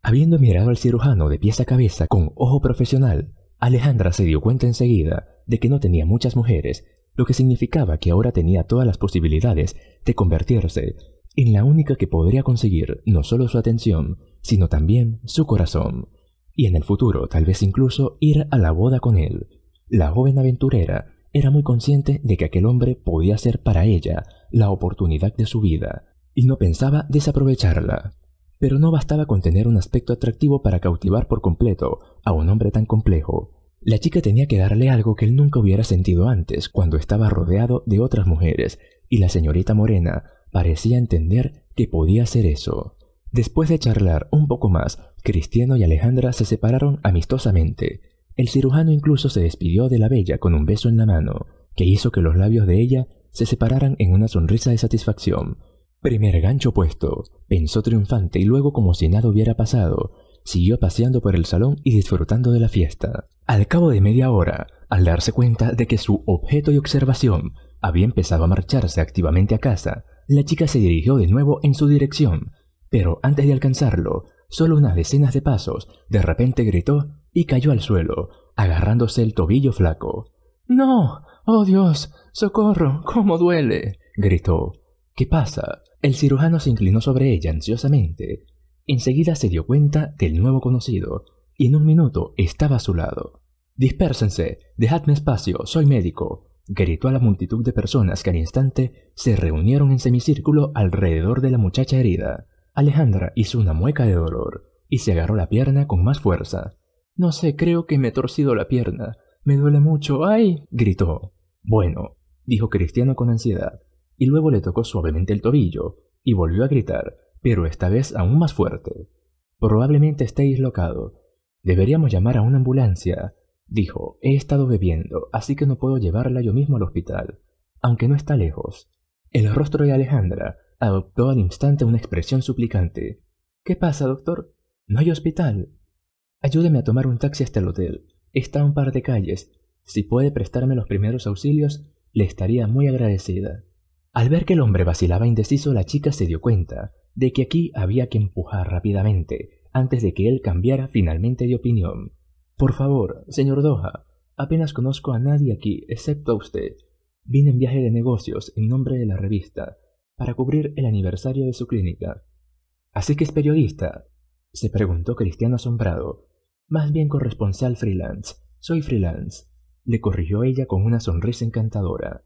Habiendo mirado al cirujano de pies a cabeza con ojo profesional, Alejandra se dio cuenta enseguida de que no tenía muchas mujeres, lo que significaba que ahora tenía todas las posibilidades de convertirse en la única que podría conseguir no solo su atención, sino también su corazón, y en el futuro tal vez incluso ir a la boda con él. La joven aventurera era muy consciente de que aquel hombre podía ser para ella la oportunidad de su vida, y no pensaba desaprovecharla. Pero no bastaba con tener un aspecto atractivo para cautivar por completo a un hombre tan complejo. La chica tenía que darle algo que él nunca hubiera sentido antes cuando estaba rodeado de otras mujeres, y la señorita Morena parecía entender que podía hacer eso. Después de charlar un poco más, Cristiano y Alejandra se separaron amistosamente, el cirujano incluso se despidió de la bella con un beso en la mano, que hizo que los labios de ella se separaran en una sonrisa de satisfacción. Primer gancho puesto, pensó triunfante y luego como si nada hubiera pasado, siguió paseando por el salón y disfrutando de la fiesta. Al cabo de media hora, al darse cuenta de que su objeto y observación había empezado a marcharse activamente a casa, la chica se dirigió de nuevo en su dirección, pero antes de alcanzarlo, solo unas decenas de pasos, de repente gritó y cayó al suelo, agarrándose el tobillo flaco. No. Oh Dios. Socorro. ¿Cómo duele? gritó. ¿Qué pasa? El cirujano se inclinó sobre ella ansiosamente. Enseguida se dio cuenta del nuevo conocido, y en un minuto estaba a su lado. Dispérsense, dejadme espacio, soy médico, gritó a la multitud de personas que al instante se reunieron en semicírculo alrededor de la muchacha herida. Alejandra hizo una mueca de dolor y se agarró la pierna con más fuerza. No sé, creo que me he torcido la pierna. Me duele mucho. ¡Ay! gritó. Bueno, dijo Cristiano con ansiedad, y luego le tocó suavemente el tobillo, y volvió a gritar, pero esta vez aún más fuerte. Probablemente esté dislocado. Deberíamos llamar a una ambulancia, dijo. He estado bebiendo, así que no puedo llevarla yo mismo al hospital, aunque no está lejos. El rostro de Alejandra adoptó al instante una expresión suplicante. ¿Qué pasa, doctor? No hay hospital. Ayúdeme a tomar un taxi hasta el hotel. Está a un par de calles. Si puede prestarme los primeros auxilios, le estaría muy agradecida. Al ver que el hombre vacilaba indeciso, la chica se dio cuenta de que aquí había que empujar rápidamente antes de que él cambiara finalmente de opinión. Por favor, señor Doha, apenas conozco a nadie aquí excepto a usted. Vine en viaje de negocios en nombre de la revista para cubrir el aniversario de su clínica. ¿Así que es periodista? se preguntó Cristiano asombrado más bien corresponsal freelance. Soy freelance. Le corrigió ella con una sonrisa encantadora.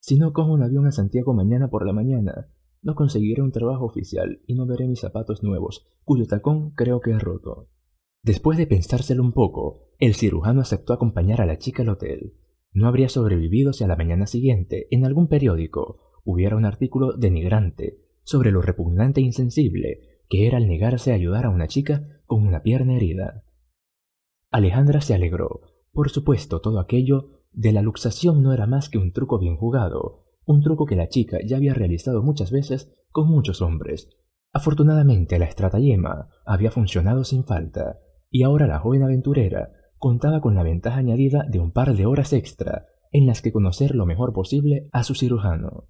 Si no cojo un avión a Santiago mañana por la mañana, no conseguiré un trabajo oficial y no veré mis zapatos nuevos, cuyo tacón creo que he roto. Después de pensárselo un poco, el cirujano aceptó acompañar a la chica al hotel. No habría sobrevivido si a la mañana siguiente, en algún periódico, hubiera un artículo denigrante sobre lo repugnante e insensible que era el negarse a ayudar a una chica con una pierna herida. Alejandra se alegró. Por supuesto, todo aquello de la luxación no era más que un truco bien jugado, un truco que la chica ya había realizado muchas veces con muchos hombres. Afortunadamente la estratagema había funcionado sin falta, y ahora la joven aventurera contaba con la ventaja añadida de un par de horas extra en las que conocer lo mejor posible a su cirujano.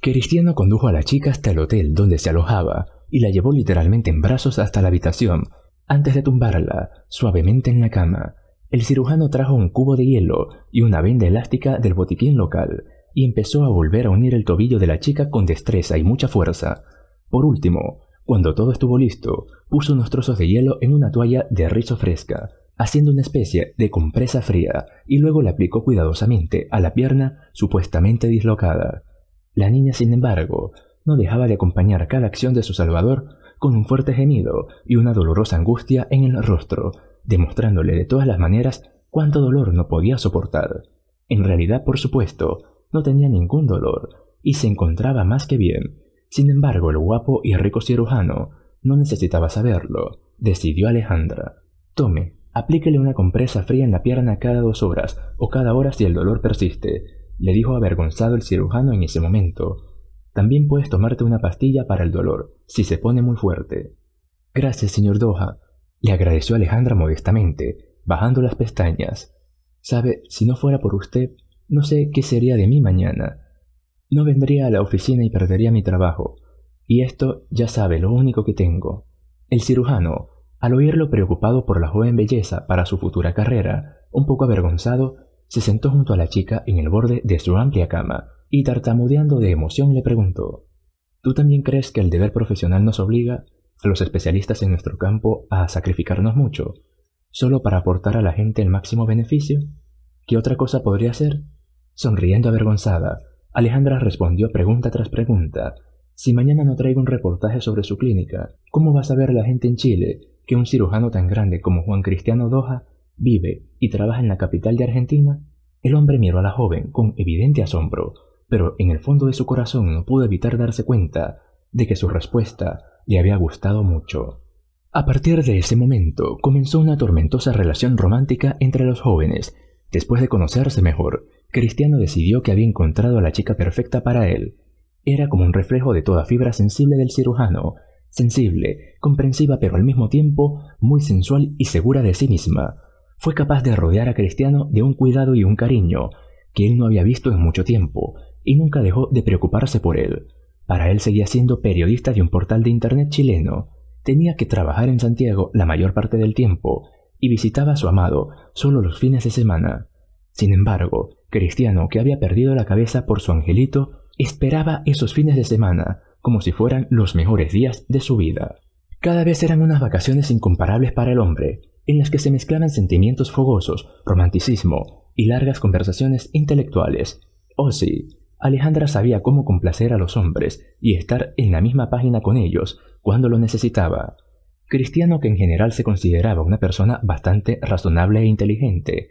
Cristiano condujo a la chica hasta el hotel donde se alojaba y la llevó literalmente en brazos hasta la habitación antes de tumbarla suavemente en la cama, el cirujano trajo un cubo de hielo y una venda elástica del botiquín local y empezó a volver a unir el tobillo de la chica con destreza y mucha fuerza. Por último, cuando todo estuvo listo, puso unos trozos de hielo en una toalla de rizo fresca, haciendo una especie de compresa fría, y luego la aplicó cuidadosamente a la pierna supuestamente dislocada. La niña, sin embargo, no dejaba de acompañar cada acción de su salvador con un fuerte gemido y una dolorosa angustia en el rostro, demostrándole de todas las maneras cuánto dolor no podía soportar. En realidad, por supuesto, no tenía ningún dolor y se encontraba más que bien. Sin embargo, el guapo y rico cirujano no necesitaba saberlo. Decidió Alejandra. Tome, aplíquele una compresa fría en la pierna cada dos horas o cada hora si el dolor persiste, le dijo avergonzado el cirujano en ese momento. También puedes tomarte una pastilla para el dolor, si se pone muy fuerte. Gracias, señor Doha, le agradeció Alejandra modestamente, bajando las pestañas. Sabe, si no fuera por usted, no sé qué sería de mí mañana. No vendría a la oficina y perdería mi trabajo. Y esto, ya sabe, lo único que tengo. El cirujano, al oírlo preocupado por la joven belleza para su futura carrera, un poco avergonzado, se sentó junto a la chica en el borde de su amplia cama y tartamudeando de emoción le preguntó, ¿Tú también crees que el deber profesional nos obliga, a los especialistas en nuestro campo, a sacrificarnos mucho, solo para aportar a la gente el máximo beneficio? ¿Qué otra cosa podría ser? Sonriendo avergonzada, Alejandra respondió pregunta tras pregunta. Si mañana no traigo un reportaje sobre su clínica, ¿cómo va a saber la gente en Chile que un cirujano tan grande como Juan Cristiano Doha vive y trabaja en la capital de Argentina, el hombre miró a la joven con evidente asombro, pero en el fondo de su corazón no pudo evitar darse cuenta de que su respuesta le había gustado mucho. A partir de ese momento comenzó una tormentosa relación romántica entre los jóvenes. Después de conocerse mejor, Cristiano decidió que había encontrado a la chica perfecta para él. Era como un reflejo de toda fibra sensible del cirujano, sensible, comprensiva pero al mismo tiempo muy sensual y segura de sí misma fue capaz de rodear a Cristiano de un cuidado y un cariño que él no había visto en mucho tiempo y nunca dejó de preocuparse por él. Para él seguía siendo periodista de un portal de Internet chileno, tenía que trabajar en Santiago la mayor parte del tiempo y visitaba a su amado solo los fines de semana. Sin embargo, Cristiano, que había perdido la cabeza por su angelito, esperaba esos fines de semana como si fueran los mejores días de su vida. Cada vez eran unas vacaciones incomparables para el hombre, en las que se mezclaban sentimientos fogosos, romanticismo y largas conversaciones intelectuales. Oh sí, Alejandra sabía cómo complacer a los hombres y estar en la misma página con ellos cuando lo necesitaba. Cristiano que en general se consideraba una persona bastante razonable e inteligente,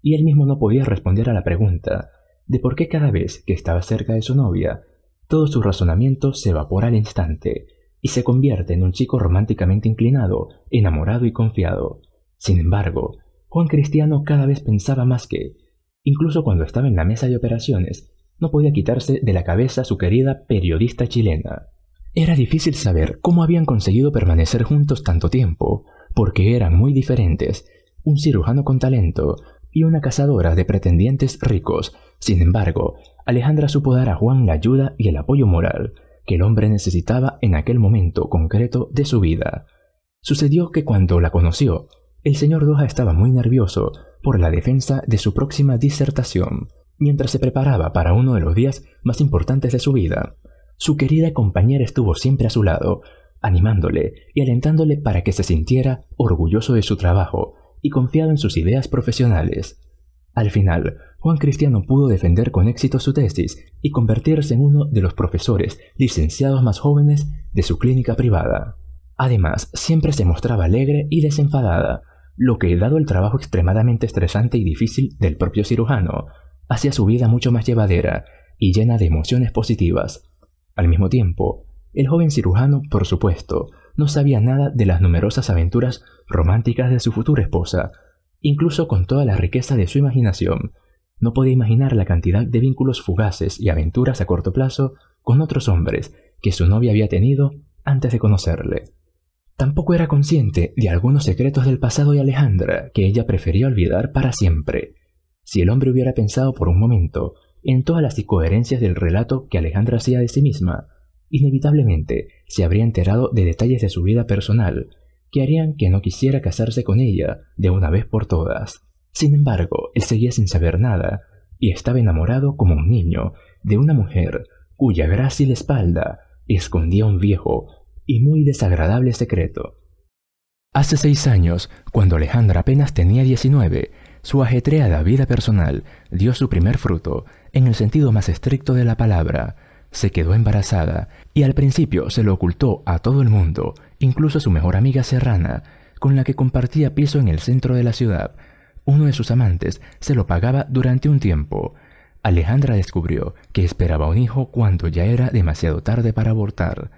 y él mismo no podía responder a la pregunta de por qué cada vez que estaba cerca de su novia, todo su razonamiento se evapora al instante y se convierte en un chico románticamente inclinado, enamorado y confiado. Sin embargo, Juan Cristiano cada vez pensaba más que, incluso cuando estaba en la mesa de operaciones, no podía quitarse de la cabeza su querida periodista chilena. Era difícil saber cómo habían conseguido permanecer juntos tanto tiempo, porque eran muy diferentes, un cirujano con talento y una cazadora de pretendientes ricos. Sin embargo, Alejandra supo dar a Juan la ayuda y el apoyo moral que el hombre necesitaba en aquel momento concreto de su vida. Sucedió que cuando la conoció, el señor Doha estaba muy nervioso por la defensa de su próxima disertación, mientras se preparaba para uno de los días más importantes de su vida. Su querida compañera estuvo siempre a su lado, animándole y alentándole para que se sintiera orgulloso de su trabajo y confiado en sus ideas profesionales. Al final, Juan Cristiano pudo defender con éxito su tesis y convertirse en uno de los profesores licenciados más jóvenes de su clínica privada. Además, siempre se mostraba alegre y desenfadada, lo que, dado el trabajo extremadamente estresante y difícil del propio cirujano, hacía su vida mucho más llevadera y llena de emociones positivas. Al mismo tiempo, el joven cirujano, por supuesto, no sabía nada de las numerosas aventuras románticas de su futura esposa. Incluso con toda la riqueza de su imaginación, no podía imaginar la cantidad de vínculos fugaces y aventuras a corto plazo con otros hombres que su novia había tenido antes de conocerle. Tampoco era consciente de algunos secretos del pasado de Alejandra que ella prefería olvidar para siempre. Si el hombre hubiera pensado por un momento en todas las incoherencias del relato que Alejandra hacía de sí misma, inevitablemente se habría enterado de detalles de su vida personal que harían que no quisiera casarse con ella de una vez por todas. Sin embargo, él seguía sin saber nada y estaba enamorado como un niño de una mujer cuya grácil espalda escondía un viejo y muy desagradable secreto. Hace seis años, cuando Alejandra apenas tenía 19, su ajetreada vida personal dio su primer fruto, en el sentido más estricto de la palabra. Se quedó embarazada y al principio se lo ocultó a todo el mundo, incluso a su mejor amiga serrana, con la que compartía piso en el centro de la ciudad. Uno de sus amantes se lo pagaba durante un tiempo. Alejandra descubrió que esperaba un hijo cuando ya era demasiado tarde para abortar.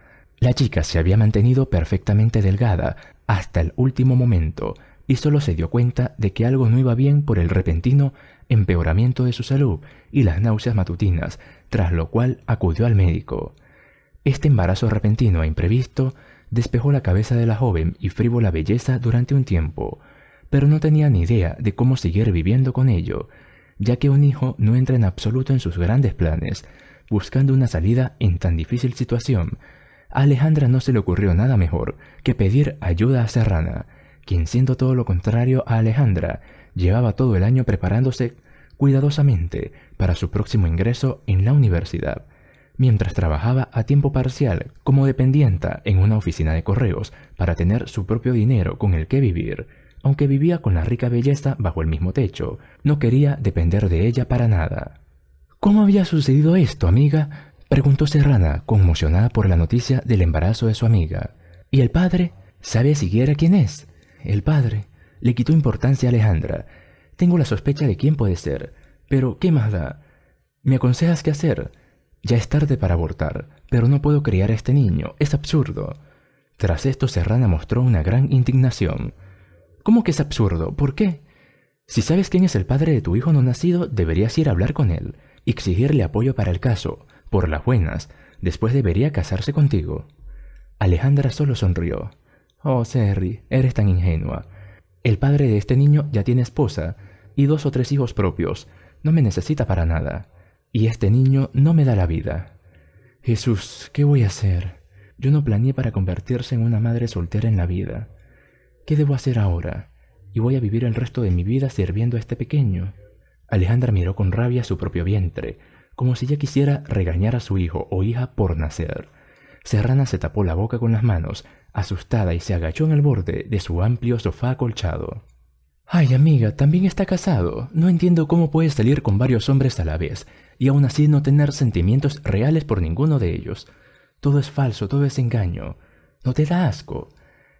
La chica se había mantenido perfectamente delgada hasta el último momento y solo se dio cuenta de que algo no iba bien por el repentino empeoramiento de su salud y las náuseas matutinas, tras lo cual acudió al médico. Este embarazo repentino e imprevisto despejó la cabeza de la joven y frívola belleza durante un tiempo, pero no tenía ni idea de cómo seguir viviendo con ello, ya que un hijo no entra en absoluto en sus grandes planes, buscando una salida en tan difícil situación, Alejandra no se le ocurrió nada mejor que pedir ayuda a Serrana, quien siendo todo lo contrario a Alejandra, llevaba todo el año preparándose cuidadosamente para su próximo ingreso en la universidad, mientras trabajaba a tiempo parcial como dependienta en una oficina de correos para tener su propio dinero con el que vivir. Aunque vivía con la rica belleza bajo el mismo techo, no quería depender de ella para nada. ¿Cómo había sucedido esto, amiga? Preguntó Serrana, conmocionada por la noticia del embarazo de su amiga. ¿Y el padre? ¿Sabe siquiera quién es? El padre. Le quitó importancia a Alejandra. Tengo la sospecha de quién puede ser. Pero, ¿qué más da? ¿Me aconsejas qué hacer? Ya es tarde para abortar, pero no puedo criar a este niño. Es absurdo. Tras esto, Serrana mostró una gran indignación. ¿Cómo que es absurdo? ¿Por qué? Si sabes quién es el padre de tu hijo no nacido, deberías ir a hablar con él, exigirle apoyo para el caso, por las buenas, después debería casarse contigo. Alejandra solo sonrió. Oh, Serry, eres tan ingenua. El padre de este niño ya tiene esposa y dos o tres hijos propios. No me necesita para nada. Y este niño no me da la vida. Jesús, ¿qué voy a hacer? Yo no planeé para convertirse en una madre soltera en la vida. ¿Qué debo hacer ahora? Y voy a vivir el resto de mi vida sirviendo a este pequeño. Alejandra miró con rabia su propio vientre, como si ella quisiera regañar a su hijo o hija por nacer. Serrana se tapó la boca con las manos, asustada, y se agachó en el borde de su amplio sofá acolchado. Ay, amiga, también está casado. No entiendo cómo puedes salir con varios hombres a la vez, y aún así no tener sentimientos reales por ninguno de ellos. Todo es falso, todo es engaño. ¿No te da asco?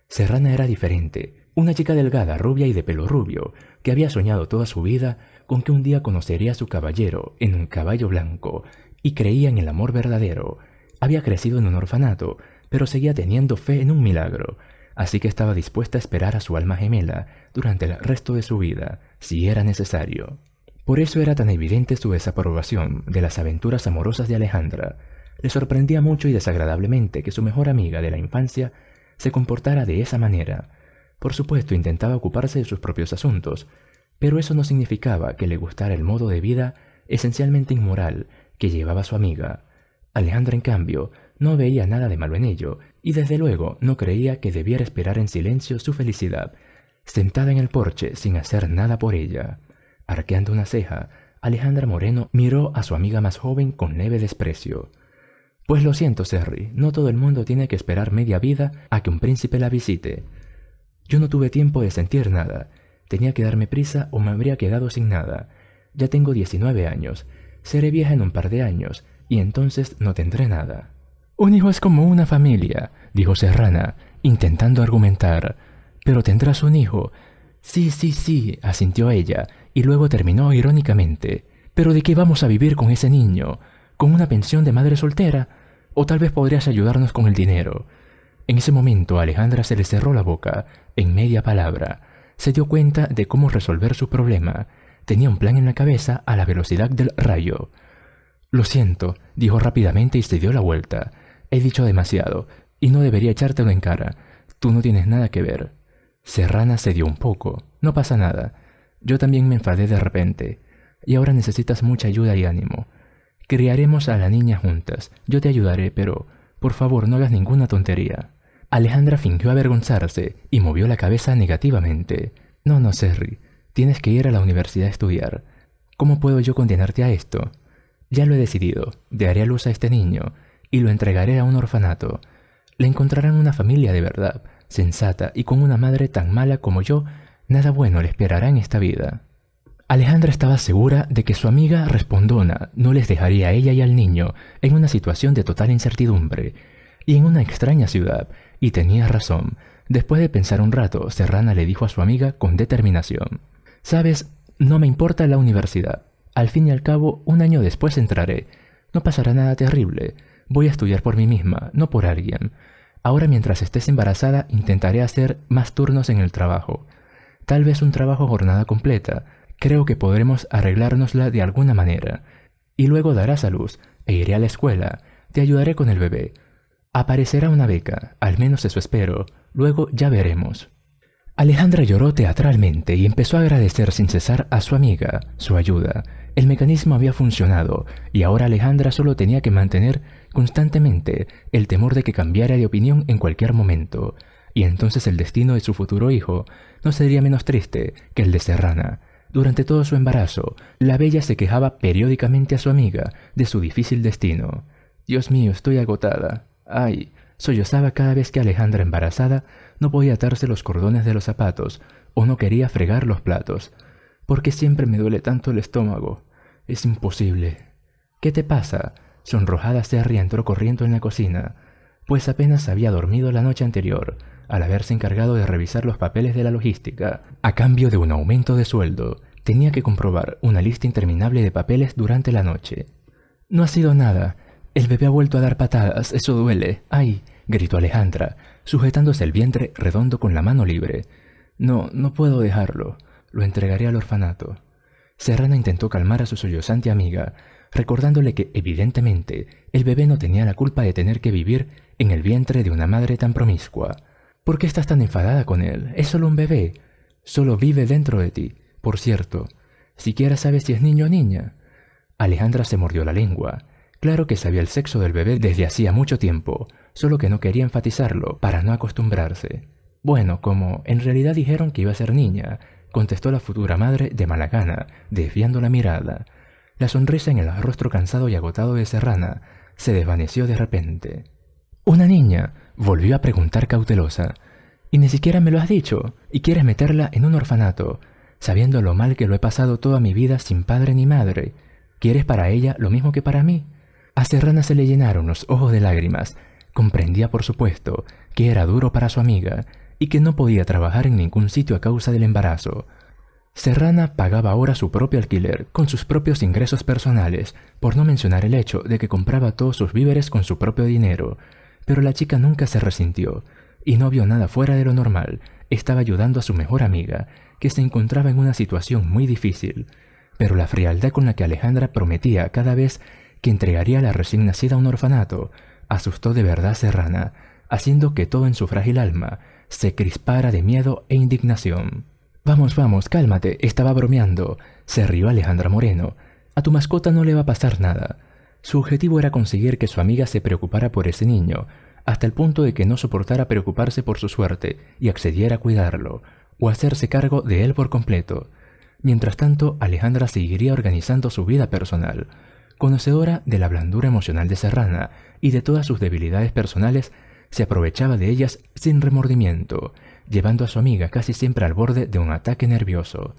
Serrana era diferente, una chica delgada, rubia y de pelo rubio, que había soñado toda su vida con que un día conocería a su caballero en un caballo blanco y creía en el amor verdadero. Había crecido en un orfanato, pero seguía teniendo fe en un milagro, así que estaba dispuesta a esperar a su alma gemela durante el resto de su vida, si era necesario. Por eso era tan evidente su desaprobación de las aventuras amorosas de Alejandra. Le sorprendía mucho y desagradablemente que su mejor amiga de la infancia se comportara de esa manera. Por supuesto, intentaba ocuparse de sus propios asuntos, pero eso no significaba que le gustara el modo de vida esencialmente inmoral que llevaba su amiga. Alejandra, en cambio, no veía nada de malo en ello y desde luego no creía que debiera esperar en silencio su felicidad, sentada en el porche sin hacer nada por ella. Arqueando una ceja, Alejandra Moreno miró a su amiga más joven con leve desprecio. Pues lo siento, Serry, no todo el mundo tiene que esperar media vida a que un príncipe la visite. Yo no tuve tiempo de sentir nada, Tenía que darme prisa o me habría quedado sin nada. Ya tengo 19 años, seré vieja en un par de años, y entonces no tendré nada. Un hijo es como una familia, dijo Serrana, intentando argumentar. Pero tendrás un hijo. Sí, sí, sí, asintió ella, y luego terminó irónicamente. Pero ¿de qué vamos a vivir con ese niño? ¿Con una pensión de madre soltera? O tal vez podrías ayudarnos con el dinero. En ese momento Alejandra se le cerró la boca, en media palabra se dio cuenta de cómo resolver su problema. Tenía un plan en la cabeza a la velocidad del rayo. Lo siento, dijo rápidamente y se dio la vuelta. He dicho demasiado, y no debería echártelo en cara. Tú no tienes nada que ver. Serrana se dio un poco. No pasa nada. Yo también me enfadé de repente. Y ahora necesitas mucha ayuda y ánimo. Criaremos a la niña juntas. Yo te ayudaré, pero por favor no hagas ninguna tontería. Alejandra fingió avergonzarse y movió la cabeza negativamente. No, no, Serri, tienes que ir a la universidad a estudiar. ¿Cómo puedo yo condenarte a esto? Ya lo he decidido, daré a luz a este niño y lo entregaré a un orfanato. Le encontrarán una familia de verdad, sensata y con una madre tan mala como yo, nada bueno le esperará en esta vida. Alejandra estaba segura de que su amiga respondona no les dejaría a ella y al niño en una situación de total incertidumbre y en una extraña ciudad y tenía razón. Después de pensar un rato, Serrana le dijo a su amiga con determinación, Sabes, no me importa la universidad. Al fin y al cabo, un año después entraré. No pasará nada terrible. Voy a estudiar por mí misma, no por alguien. Ahora mientras estés embarazada intentaré hacer más turnos en el trabajo. Tal vez un trabajo jornada completa. Creo que podremos arreglárnosla de alguna manera. Y luego darás a luz, e iré a la escuela. Te ayudaré con el bebé. Aparecerá una beca, al menos eso espero, luego ya veremos. Alejandra lloró teatralmente y empezó a agradecer sin cesar a su amiga, su ayuda. El mecanismo había funcionado y ahora Alejandra solo tenía que mantener constantemente el temor de que cambiara de opinión en cualquier momento, y entonces el destino de su futuro hijo no sería menos triste que el de Serrana. Durante todo su embarazo, la bella se quejaba periódicamente a su amiga de su difícil destino. Dios mío, estoy agotada, Ay, sollozaba cada vez que Alejandra embarazada no podía atarse los cordones de los zapatos o no quería fregar los platos. porque siempre me duele tanto el estómago? Es imposible. ¿Qué te pasa? Sonrojada Serri entró corriendo en la cocina, pues apenas había dormido la noche anterior, al haberse encargado de revisar los papeles de la logística, a cambio de un aumento de sueldo. Tenía que comprobar una lista interminable de papeles durante la noche. No ha sido nada, el bebé ha vuelto a dar patadas, eso duele. ¡Ay! gritó Alejandra, sujetándose el vientre redondo con la mano libre. No, no puedo dejarlo. Lo entregaré al orfanato. Serrana intentó calmar a su sollozante amiga, recordándole que, evidentemente, el bebé no tenía la culpa de tener que vivir en el vientre de una madre tan promiscua. ¿Por qué estás tan enfadada con él? Es solo un bebé. Solo vive dentro de ti. Por cierto, siquiera sabes si es niño o niña. Alejandra se mordió la lengua. Claro que sabía el sexo del bebé desde hacía mucho tiempo, solo que no quería enfatizarlo para no acostumbrarse. Bueno, como en realidad dijeron que iba a ser niña, contestó la futura madre de mala gana, desviando la mirada. La sonrisa en el rostro cansado y agotado de Serrana se desvaneció de repente. Una niña, volvió a preguntar cautelosa. Y ni siquiera me lo has dicho, y quieres meterla en un orfanato, sabiendo lo mal que lo he pasado toda mi vida sin padre ni madre. ¿Quieres para ella lo mismo que para mí? A Serrana se le llenaron los ojos de lágrimas. Comprendía, por supuesto, que era duro para su amiga y que no podía trabajar en ningún sitio a causa del embarazo. Serrana pagaba ahora su propio alquiler con sus propios ingresos personales, por no mencionar el hecho de que compraba todos sus víveres con su propio dinero. Pero la chica nunca se resintió y no vio nada fuera de lo normal. Estaba ayudando a su mejor amiga, que se encontraba en una situación muy difícil. Pero la frialdad con la que Alejandra prometía cada vez que entregaría a la recién nacida a un orfanato, asustó de verdad a Serrana, haciendo que todo en su frágil alma se crispara de miedo e indignación. Vamos, vamos, cálmate, estaba bromeando, se rió Alejandra Moreno. A tu mascota no le va a pasar nada. Su objetivo era conseguir que su amiga se preocupara por ese niño, hasta el punto de que no soportara preocuparse por su suerte y accediera a cuidarlo, o hacerse cargo de él por completo. Mientras tanto, Alejandra seguiría organizando su vida personal, Conocedora de la blandura emocional de Serrana y de todas sus debilidades personales, se aprovechaba de ellas sin remordimiento, llevando a su amiga casi siempre al borde de un ataque nervioso.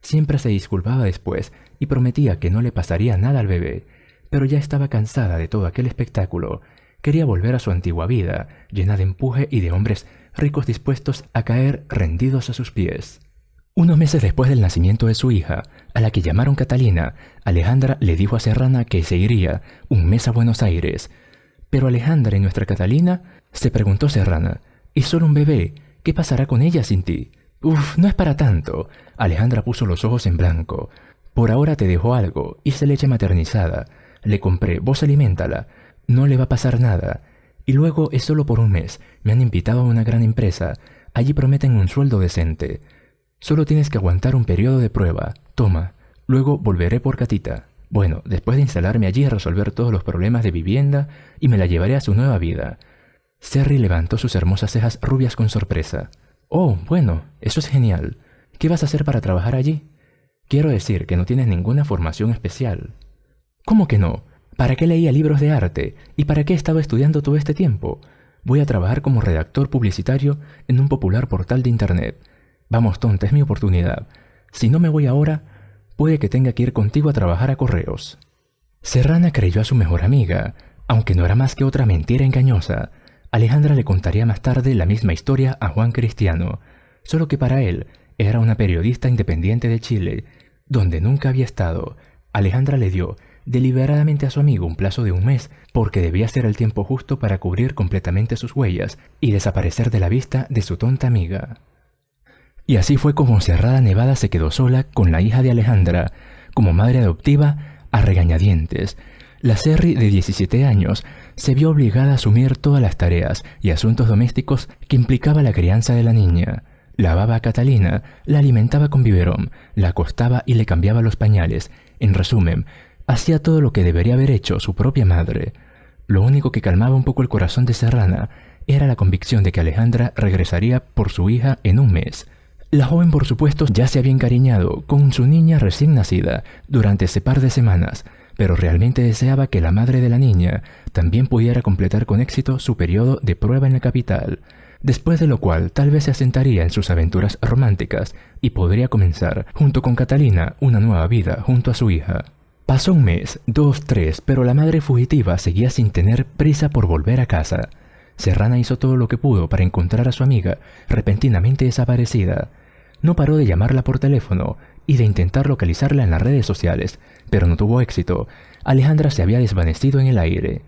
Siempre se disculpaba después y prometía que no le pasaría nada al bebé, pero ya estaba cansada de todo aquel espectáculo. Quería volver a su antigua vida, llena de empuje y de hombres ricos dispuestos a caer rendidos a sus pies. Unos meses después del nacimiento de su hija, a la que llamaron Catalina, Alejandra le dijo a Serrana que se iría un mes a Buenos Aires. Pero Alejandra y nuestra Catalina, se preguntó Serrana, ¿es solo un bebé? ¿Qué pasará con ella sin ti? Uf, no es para tanto. Alejandra puso los ojos en blanco. Por ahora te dejo algo, hice leche maternizada. Le compré, vos alimentala. No le va a pasar nada. Y luego es solo por un mes. Me han invitado a una gran empresa. Allí prometen un sueldo decente. Solo tienes que aguantar un periodo de prueba. Toma, luego volveré por Catita. Bueno, después de instalarme allí a resolver todos los problemas de vivienda y me la llevaré a su nueva vida. Serry levantó sus hermosas cejas rubias con sorpresa. Oh, bueno, eso es genial. ¿Qué vas a hacer para trabajar allí? Quiero decir que no tienes ninguna formación especial. ¿Cómo que no? ¿Para qué leía libros de arte? ¿Y para qué estado estudiando todo este tiempo? Voy a trabajar como redactor publicitario en un popular portal de Internet. Vamos, tonta, es mi oportunidad. Si no me voy ahora, puede que tenga que ir contigo a trabajar a correos. Serrana creyó a su mejor amiga, aunque no era más que otra mentira engañosa. Alejandra le contaría más tarde la misma historia a Juan Cristiano, solo que para él era una periodista independiente de Chile, donde nunca había estado. Alejandra le dio deliberadamente a su amigo un plazo de un mes porque debía ser el tiempo justo para cubrir completamente sus huellas y desaparecer de la vista de su tonta amiga. Y así fue como encerrada Nevada se quedó sola con la hija de Alejandra, como madre adoptiva, a regañadientes. La Serri, de 17 años, se vio obligada a asumir todas las tareas y asuntos domésticos que implicaba la crianza de la niña. Lavaba a Catalina, la alimentaba con biberón, la acostaba y le cambiaba los pañales. En resumen, hacía todo lo que debería haber hecho su propia madre. Lo único que calmaba un poco el corazón de Serrana era la convicción de que Alejandra regresaría por su hija en un mes. La joven, por supuesto, ya se había encariñado con su niña recién nacida durante ese par de semanas, pero realmente deseaba que la madre de la niña también pudiera completar con éxito su periodo de prueba en la capital, después de lo cual tal vez se asentaría en sus aventuras románticas y podría comenzar, junto con Catalina, una nueva vida junto a su hija. Pasó un mes, dos, tres, pero la madre fugitiva seguía sin tener prisa por volver a casa. Serrana hizo todo lo que pudo para encontrar a su amiga, repentinamente desaparecida, no paró de llamarla por teléfono y de intentar localizarla en las redes sociales, pero no tuvo éxito. Alejandra se había desvanecido en el aire.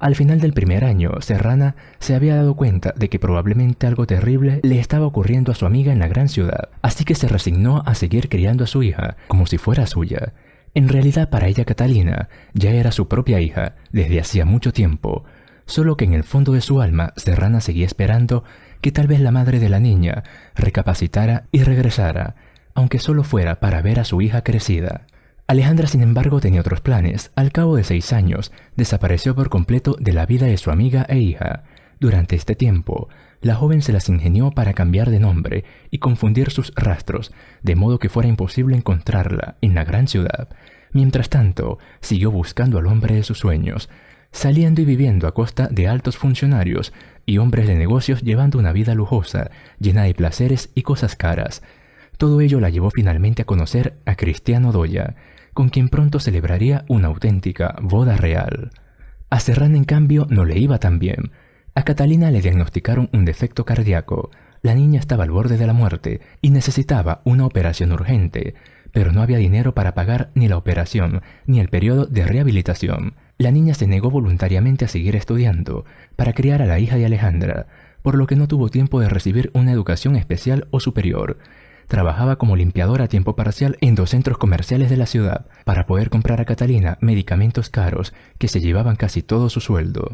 Al final del primer año, Serrana se había dado cuenta de que probablemente algo terrible le estaba ocurriendo a su amiga en la gran ciudad, así que se resignó a seguir criando a su hija como si fuera suya. En realidad para ella Catalina ya era su propia hija desde hacía mucho tiempo, solo que en el fondo de su alma Serrana seguía esperando que tal vez la madre de la niña recapacitara y regresara, aunque solo fuera para ver a su hija crecida. Alejandra, sin embargo, tenía otros planes. Al cabo de seis años, desapareció por completo de la vida de su amiga e hija. Durante este tiempo, la joven se las ingenió para cambiar de nombre y confundir sus rastros, de modo que fuera imposible encontrarla en la gran ciudad. Mientras tanto, siguió buscando al hombre de sus sueños, saliendo y viviendo a costa de altos funcionarios y hombres de negocios llevando una vida lujosa, llena de placeres y cosas caras. Todo ello la llevó finalmente a conocer a Cristiano Doya, con quien pronto celebraría una auténtica boda real. A Serran en cambio, no le iba tan bien. A Catalina le diagnosticaron un defecto cardíaco. La niña estaba al borde de la muerte y necesitaba una operación urgente, pero no había dinero para pagar ni la operación ni el periodo de rehabilitación. La niña se negó voluntariamente a seguir estudiando para criar a la hija de Alejandra, por lo que no tuvo tiempo de recibir una educación especial o superior. Trabajaba como limpiadora a tiempo parcial en dos centros comerciales de la ciudad para poder comprar a Catalina medicamentos caros que se llevaban casi todo su sueldo.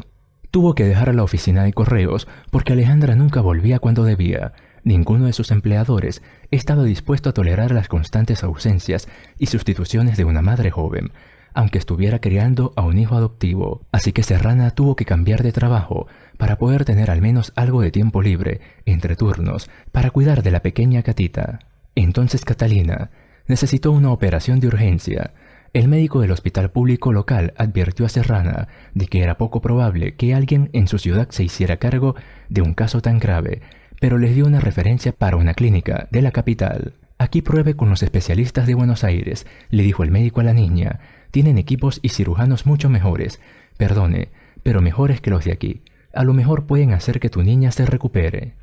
Tuvo que dejar la oficina de correos porque Alejandra nunca volvía cuando debía. Ninguno de sus empleadores estaba dispuesto a tolerar las constantes ausencias y sustituciones de una madre joven, aunque estuviera criando a un hijo adoptivo, así que Serrana tuvo que cambiar de trabajo para poder tener al menos algo de tiempo libre entre turnos para cuidar de la pequeña Catita. Entonces Catalina necesitó una operación de urgencia. El médico del hospital público local advirtió a Serrana de que era poco probable que alguien en su ciudad se hiciera cargo de un caso tan grave, pero les dio una referencia para una clínica de la capital. Aquí pruebe con los especialistas de Buenos Aires, le dijo el médico a la niña, tienen equipos y cirujanos mucho mejores, perdone, pero mejores que los de aquí. A lo mejor pueden hacer que tu niña se recupere.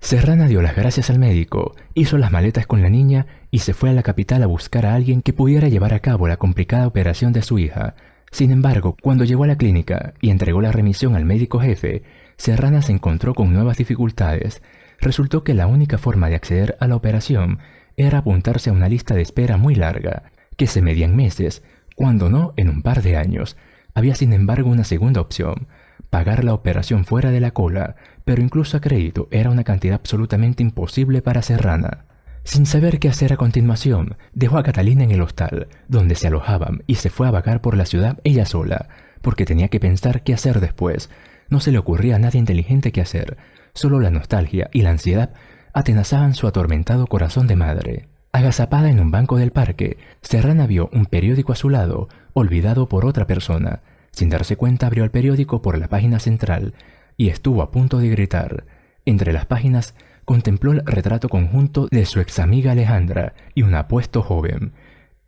Serrana dio las gracias al médico, hizo las maletas con la niña y se fue a la capital a buscar a alguien que pudiera llevar a cabo la complicada operación de su hija. Sin embargo, cuando llegó a la clínica y entregó la remisión al médico jefe, Serrana se encontró con nuevas dificultades. Resultó que la única forma de acceder a la operación era apuntarse a una lista de espera muy larga, que se en meses, cuando no, en un par de años. Había sin embargo una segunda opción, pagar la operación fuera de la cola, pero incluso a crédito era una cantidad absolutamente imposible para Serrana. Sin saber qué hacer a continuación, dejó a Catalina en el hostal, donde se alojaban, y se fue a vagar por la ciudad ella sola, porque tenía que pensar qué hacer después. No se le ocurría a nadie inteligente qué hacer, solo la nostalgia y la ansiedad atenazaban su atormentado corazón de madre. Agazapada en un banco del parque, Serrana vio un periódico a su lado, olvidado por otra persona. Sin darse cuenta abrió el periódico por la página central y estuvo a punto de gritar. Entre las páginas contempló el retrato conjunto de su ex amiga Alejandra y un apuesto joven.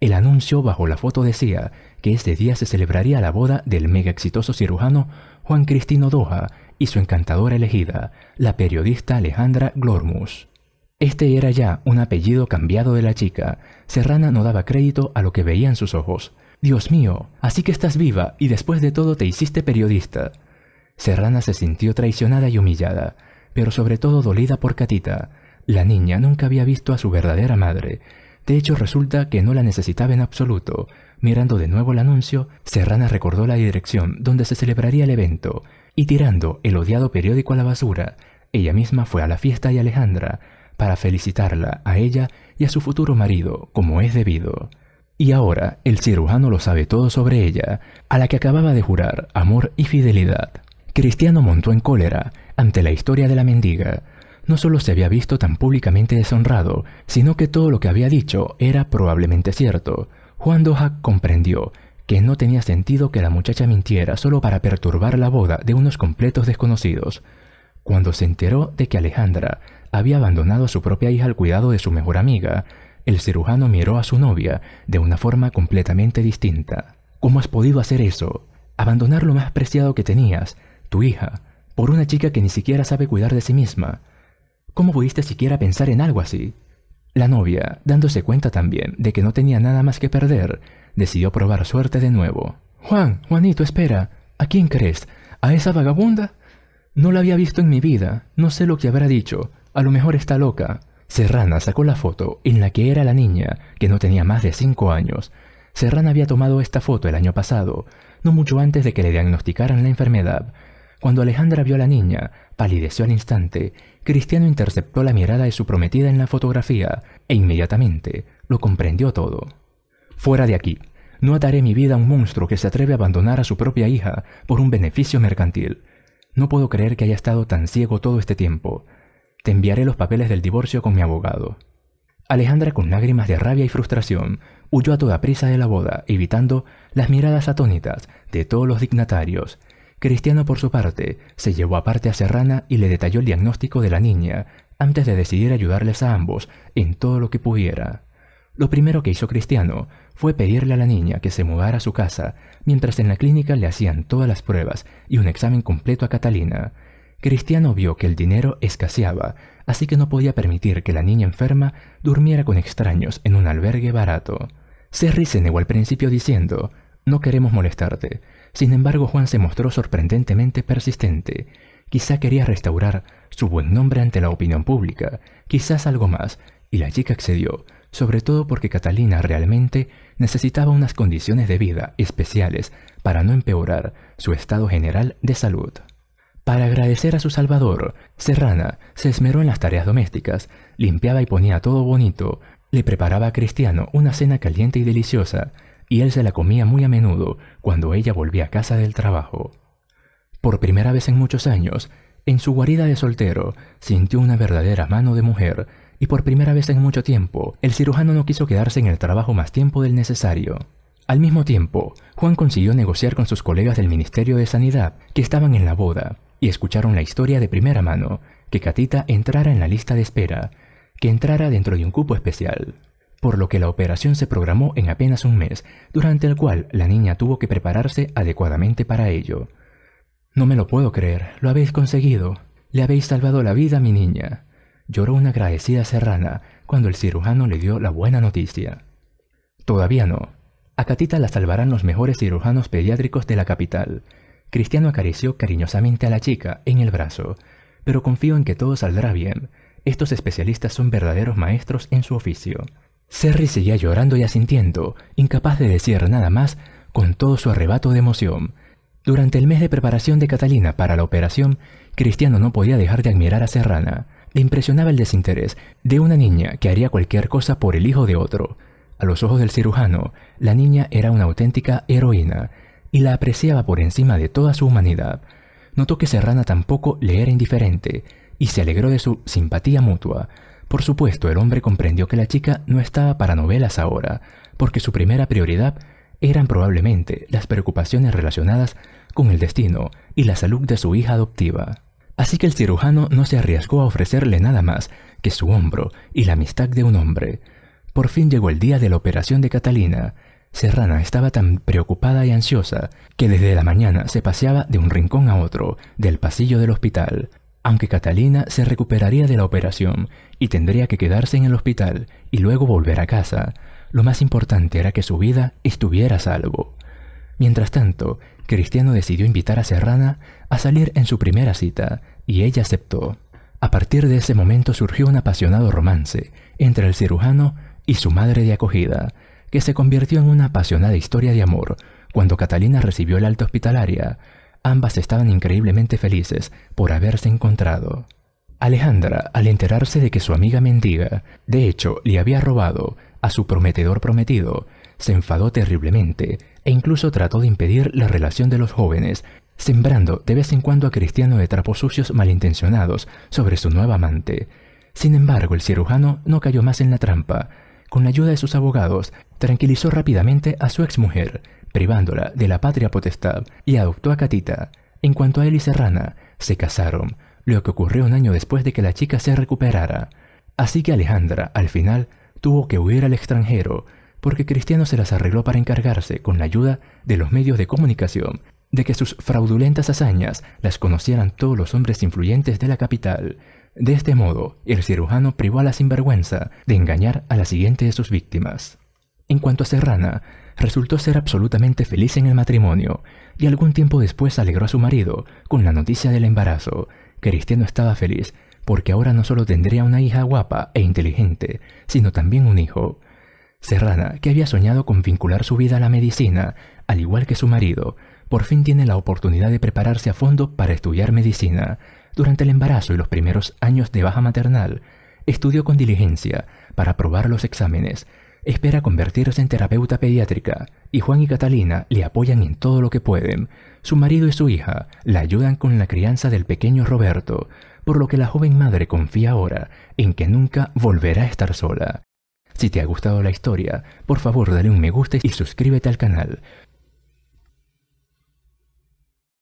El anuncio bajo la foto decía que ese día se celebraría la boda del mega exitoso cirujano Juan Cristino Doha y su encantadora elegida, la periodista Alejandra Glormus. Este era ya un apellido cambiado de la chica. Serrana no daba crédito a lo que veía en sus ojos. Dios mío, así que estás viva y después de todo te hiciste periodista. Serrana se sintió traicionada y humillada, pero sobre todo dolida por Catita. La niña nunca había visto a su verdadera madre. De hecho, resulta que no la necesitaba en absoluto. Mirando de nuevo el anuncio, Serrana recordó la dirección donde se celebraría el evento, y tirando el odiado periódico a la basura, ella misma fue a la fiesta y Alejandra para felicitarla a ella y a su futuro marido como es debido. Y ahora el cirujano lo sabe todo sobre ella, a la que acababa de jurar amor y fidelidad. Cristiano montó en cólera ante la historia de la mendiga. No solo se había visto tan públicamente deshonrado, sino que todo lo que había dicho era probablemente cierto. Juan Doha comprendió que no tenía sentido que la muchacha mintiera solo para perturbar la boda de unos completos desconocidos. Cuando se enteró de que Alejandra había abandonado a su propia hija al cuidado de su mejor amiga, el cirujano miró a su novia de una forma completamente distinta. ¿Cómo has podido hacer eso? Abandonar lo más preciado que tenías, tu hija, por una chica que ni siquiera sabe cuidar de sí misma. ¿Cómo pudiste siquiera pensar en algo así? La novia, dándose cuenta también de que no tenía nada más que perder, decidió probar suerte de nuevo. Juan, Juanito, espera. ¿A quién crees? ¿A esa vagabunda? No la había visto en mi vida. No sé lo que habrá dicho. A lo mejor está loca. Serrana sacó la foto en la que era la niña, que no tenía más de 5 años. Serrana había tomado esta foto el año pasado, no mucho antes de que le diagnosticaran la enfermedad. Cuando Alejandra vio a la niña, palideció al instante. Cristiano interceptó la mirada de su prometida en la fotografía e inmediatamente lo comprendió todo. Fuera de aquí, no ataré mi vida a un monstruo que se atreve a abandonar a su propia hija por un beneficio mercantil. No puedo creer que haya estado tan ciego todo este tiempo. Te enviaré los papeles del divorcio con mi abogado. Alejandra, con lágrimas de rabia y frustración, huyó a toda prisa de la boda, evitando las miradas atónitas de todos los dignatarios. Cristiano, por su parte, se llevó aparte a Serrana y le detalló el diagnóstico de la niña, antes de decidir ayudarles a ambos en todo lo que pudiera. Lo primero que hizo Cristiano fue pedirle a la niña que se mudara a su casa, mientras en la clínica le hacían todas las pruebas y un examen completo a Catalina. Cristiano vio que el dinero escaseaba, así que no podía permitir que la niña enferma durmiera con extraños en un albergue barato. Serri se negó al principio diciendo, no queremos molestarte. Sin embargo, Juan se mostró sorprendentemente persistente. Quizá quería restaurar su buen nombre ante la opinión pública, quizás algo más, y la chica accedió, sobre todo porque Catalina realmente necesitaba unas condiciones de vida especiales para no empeorar su estado general de salud. Para agradecer a su salvador, Serrana se esmeró en las tareas domésticas, limpiaba y ponía todo bonito, le preparaba a Cristiano una cena caliente y deliciosa, y él se la comía muy a menudo cuando ella volvía a casa del trabajo. Por primera vez en muchos años, en su guarida de soltero, sintió una verdadera mano de mujer, y por primera vez en mucho tiempo, el cirujano no quiso quedarse en el trabajo más tiempo del necesario. Al mismo tiempo, Juan consiguió negociar con sus colegas del Ministerio de Sanidad que estaban en la boda y escucharon la historia de primera mano, que Catita entrara en la lista de espera, que entrara dentro de un cupo especial por lo que la operación se programó en apenas un mes, durante el cual la niña tuvo que prepararse adecuadamente para ello. No me lo puedo creer, lo habéis conseguido, le habéis salvado la vida a mi niña, lloró una agradecida serrana cuando el cirujano le dio la buena noticia. Todavía no, a Catita la salvarán los mejores cirujanos pediátricos de la capital. Cristiano acarició cariñosamente a la chica en el brazo, pero confío en que todo saldrá bien. Estos especialistas son verdaderos maestros en su oficio. Serri seguía llorando y asintiendo, incapaz de decir nada más con todo su arrebato de emoción. Durante el mes de preparación de Catalina para la operación, Cristiano no podía dejar de admirar a Serrana. Le impresionaba el desinterés de una niña que haría cualquier cosa por el hijo de otro los ojos del cirujano, la niña era una auténtica heroína y la apreciaba por encima de toda su humanidad. Notó que Serrana tampoco le era indiferente y se alegró de su simpatía mutua. Por supuesto, el hombre comprendió que la chica no estaba para novelas ahora, porque su primera prioridad eran probablemente las preocupaciones relacionadas con el destino y la salud de su hija adoptiva. Así que el cirujano no se arriesgó a ofrecerle nada más que su hombro y la amistad de un hombre. Por fin llegó el día de la operación de Catalina. Serrana estaba tan preocupada y ansiosa que desde la mañana se paseaba de un rincón a otro del pasillo del hospital, aunque Catalina se recuperaría de la operación y tendría que quedarse en el hospital y luego volver a casa. Lo más importante era que su vida estuviera a salvo. Mientras tanto, Cristiano decidió invitar a Serrana a salir en su primera cita y ella aceptó. A partir de ese momento surgió un apasionado romance entre el cirujano y su madre de acogida, que se convirtió en una apasionada historia de amor cuando Catalina recibió el alta hospitalaria. Ambas estaban increíblemente felices por haberse encontrado. Alejandra, al enterarse de que su amiga mendiga, de hecho, le había robado a su prometedor prometido, se enfadó terriblemente e incluso trató de impedir la relación de los jóvenes, sembrando de vez en cuando a Cristiano de trapos sucios malintencionados sobre su nueva amante. Sin embargo, el cirujano no cayó más en la trampa con la ayuda de sus abogados, tranquilizó rápidamente a su exmujer, privándola de la patria potestad, y adoptó a Catita. En cuanto a él y Serrana, se casaron, lo que ocurrió un año después de que la chica se recuperara. Así que Alejandra, al final, tuvo que huir al extranjero, porque Cristiano se las arregló para encargarse, con la ayuda de los medios de comunicación, de que sus fraudulentas hazañas las conocieran todos los hombres influyentes de la capital. De este modo, el cirujano privó a la sinvergüenza de engañar a la siguiente de sus víctimas. En cuanto a Serrana, resultó ser absolutamente feliz en el matrimonio y algún tiempo después alegró a su marido con la noticia del embarazo. Cristiano estaba feliz porque ahora no solo tendría una hija guapa e inteligente, sino también un hijo. Serrana, que había soñado con vincular su vida a la medicina, al igual que su marido, por fin tiene la oportunidad de prepararse a fondo para estudiar medicina, durante el embarazo y los primeros años de baja maternal, estudió con diligencia para aprobar los exámenes. Espera convertirse en terapeuta pediátrica y Juan y Catalina le apoyan en todo lo que pueden. Su marido y su hija la ayudan con la crianza del pequeño Roberto, por lo que la joven madre confía ahora en que nunca volverá a estar sola. Si te ha gustado la historia, por favor dale un me gusta y suscríbete al canal.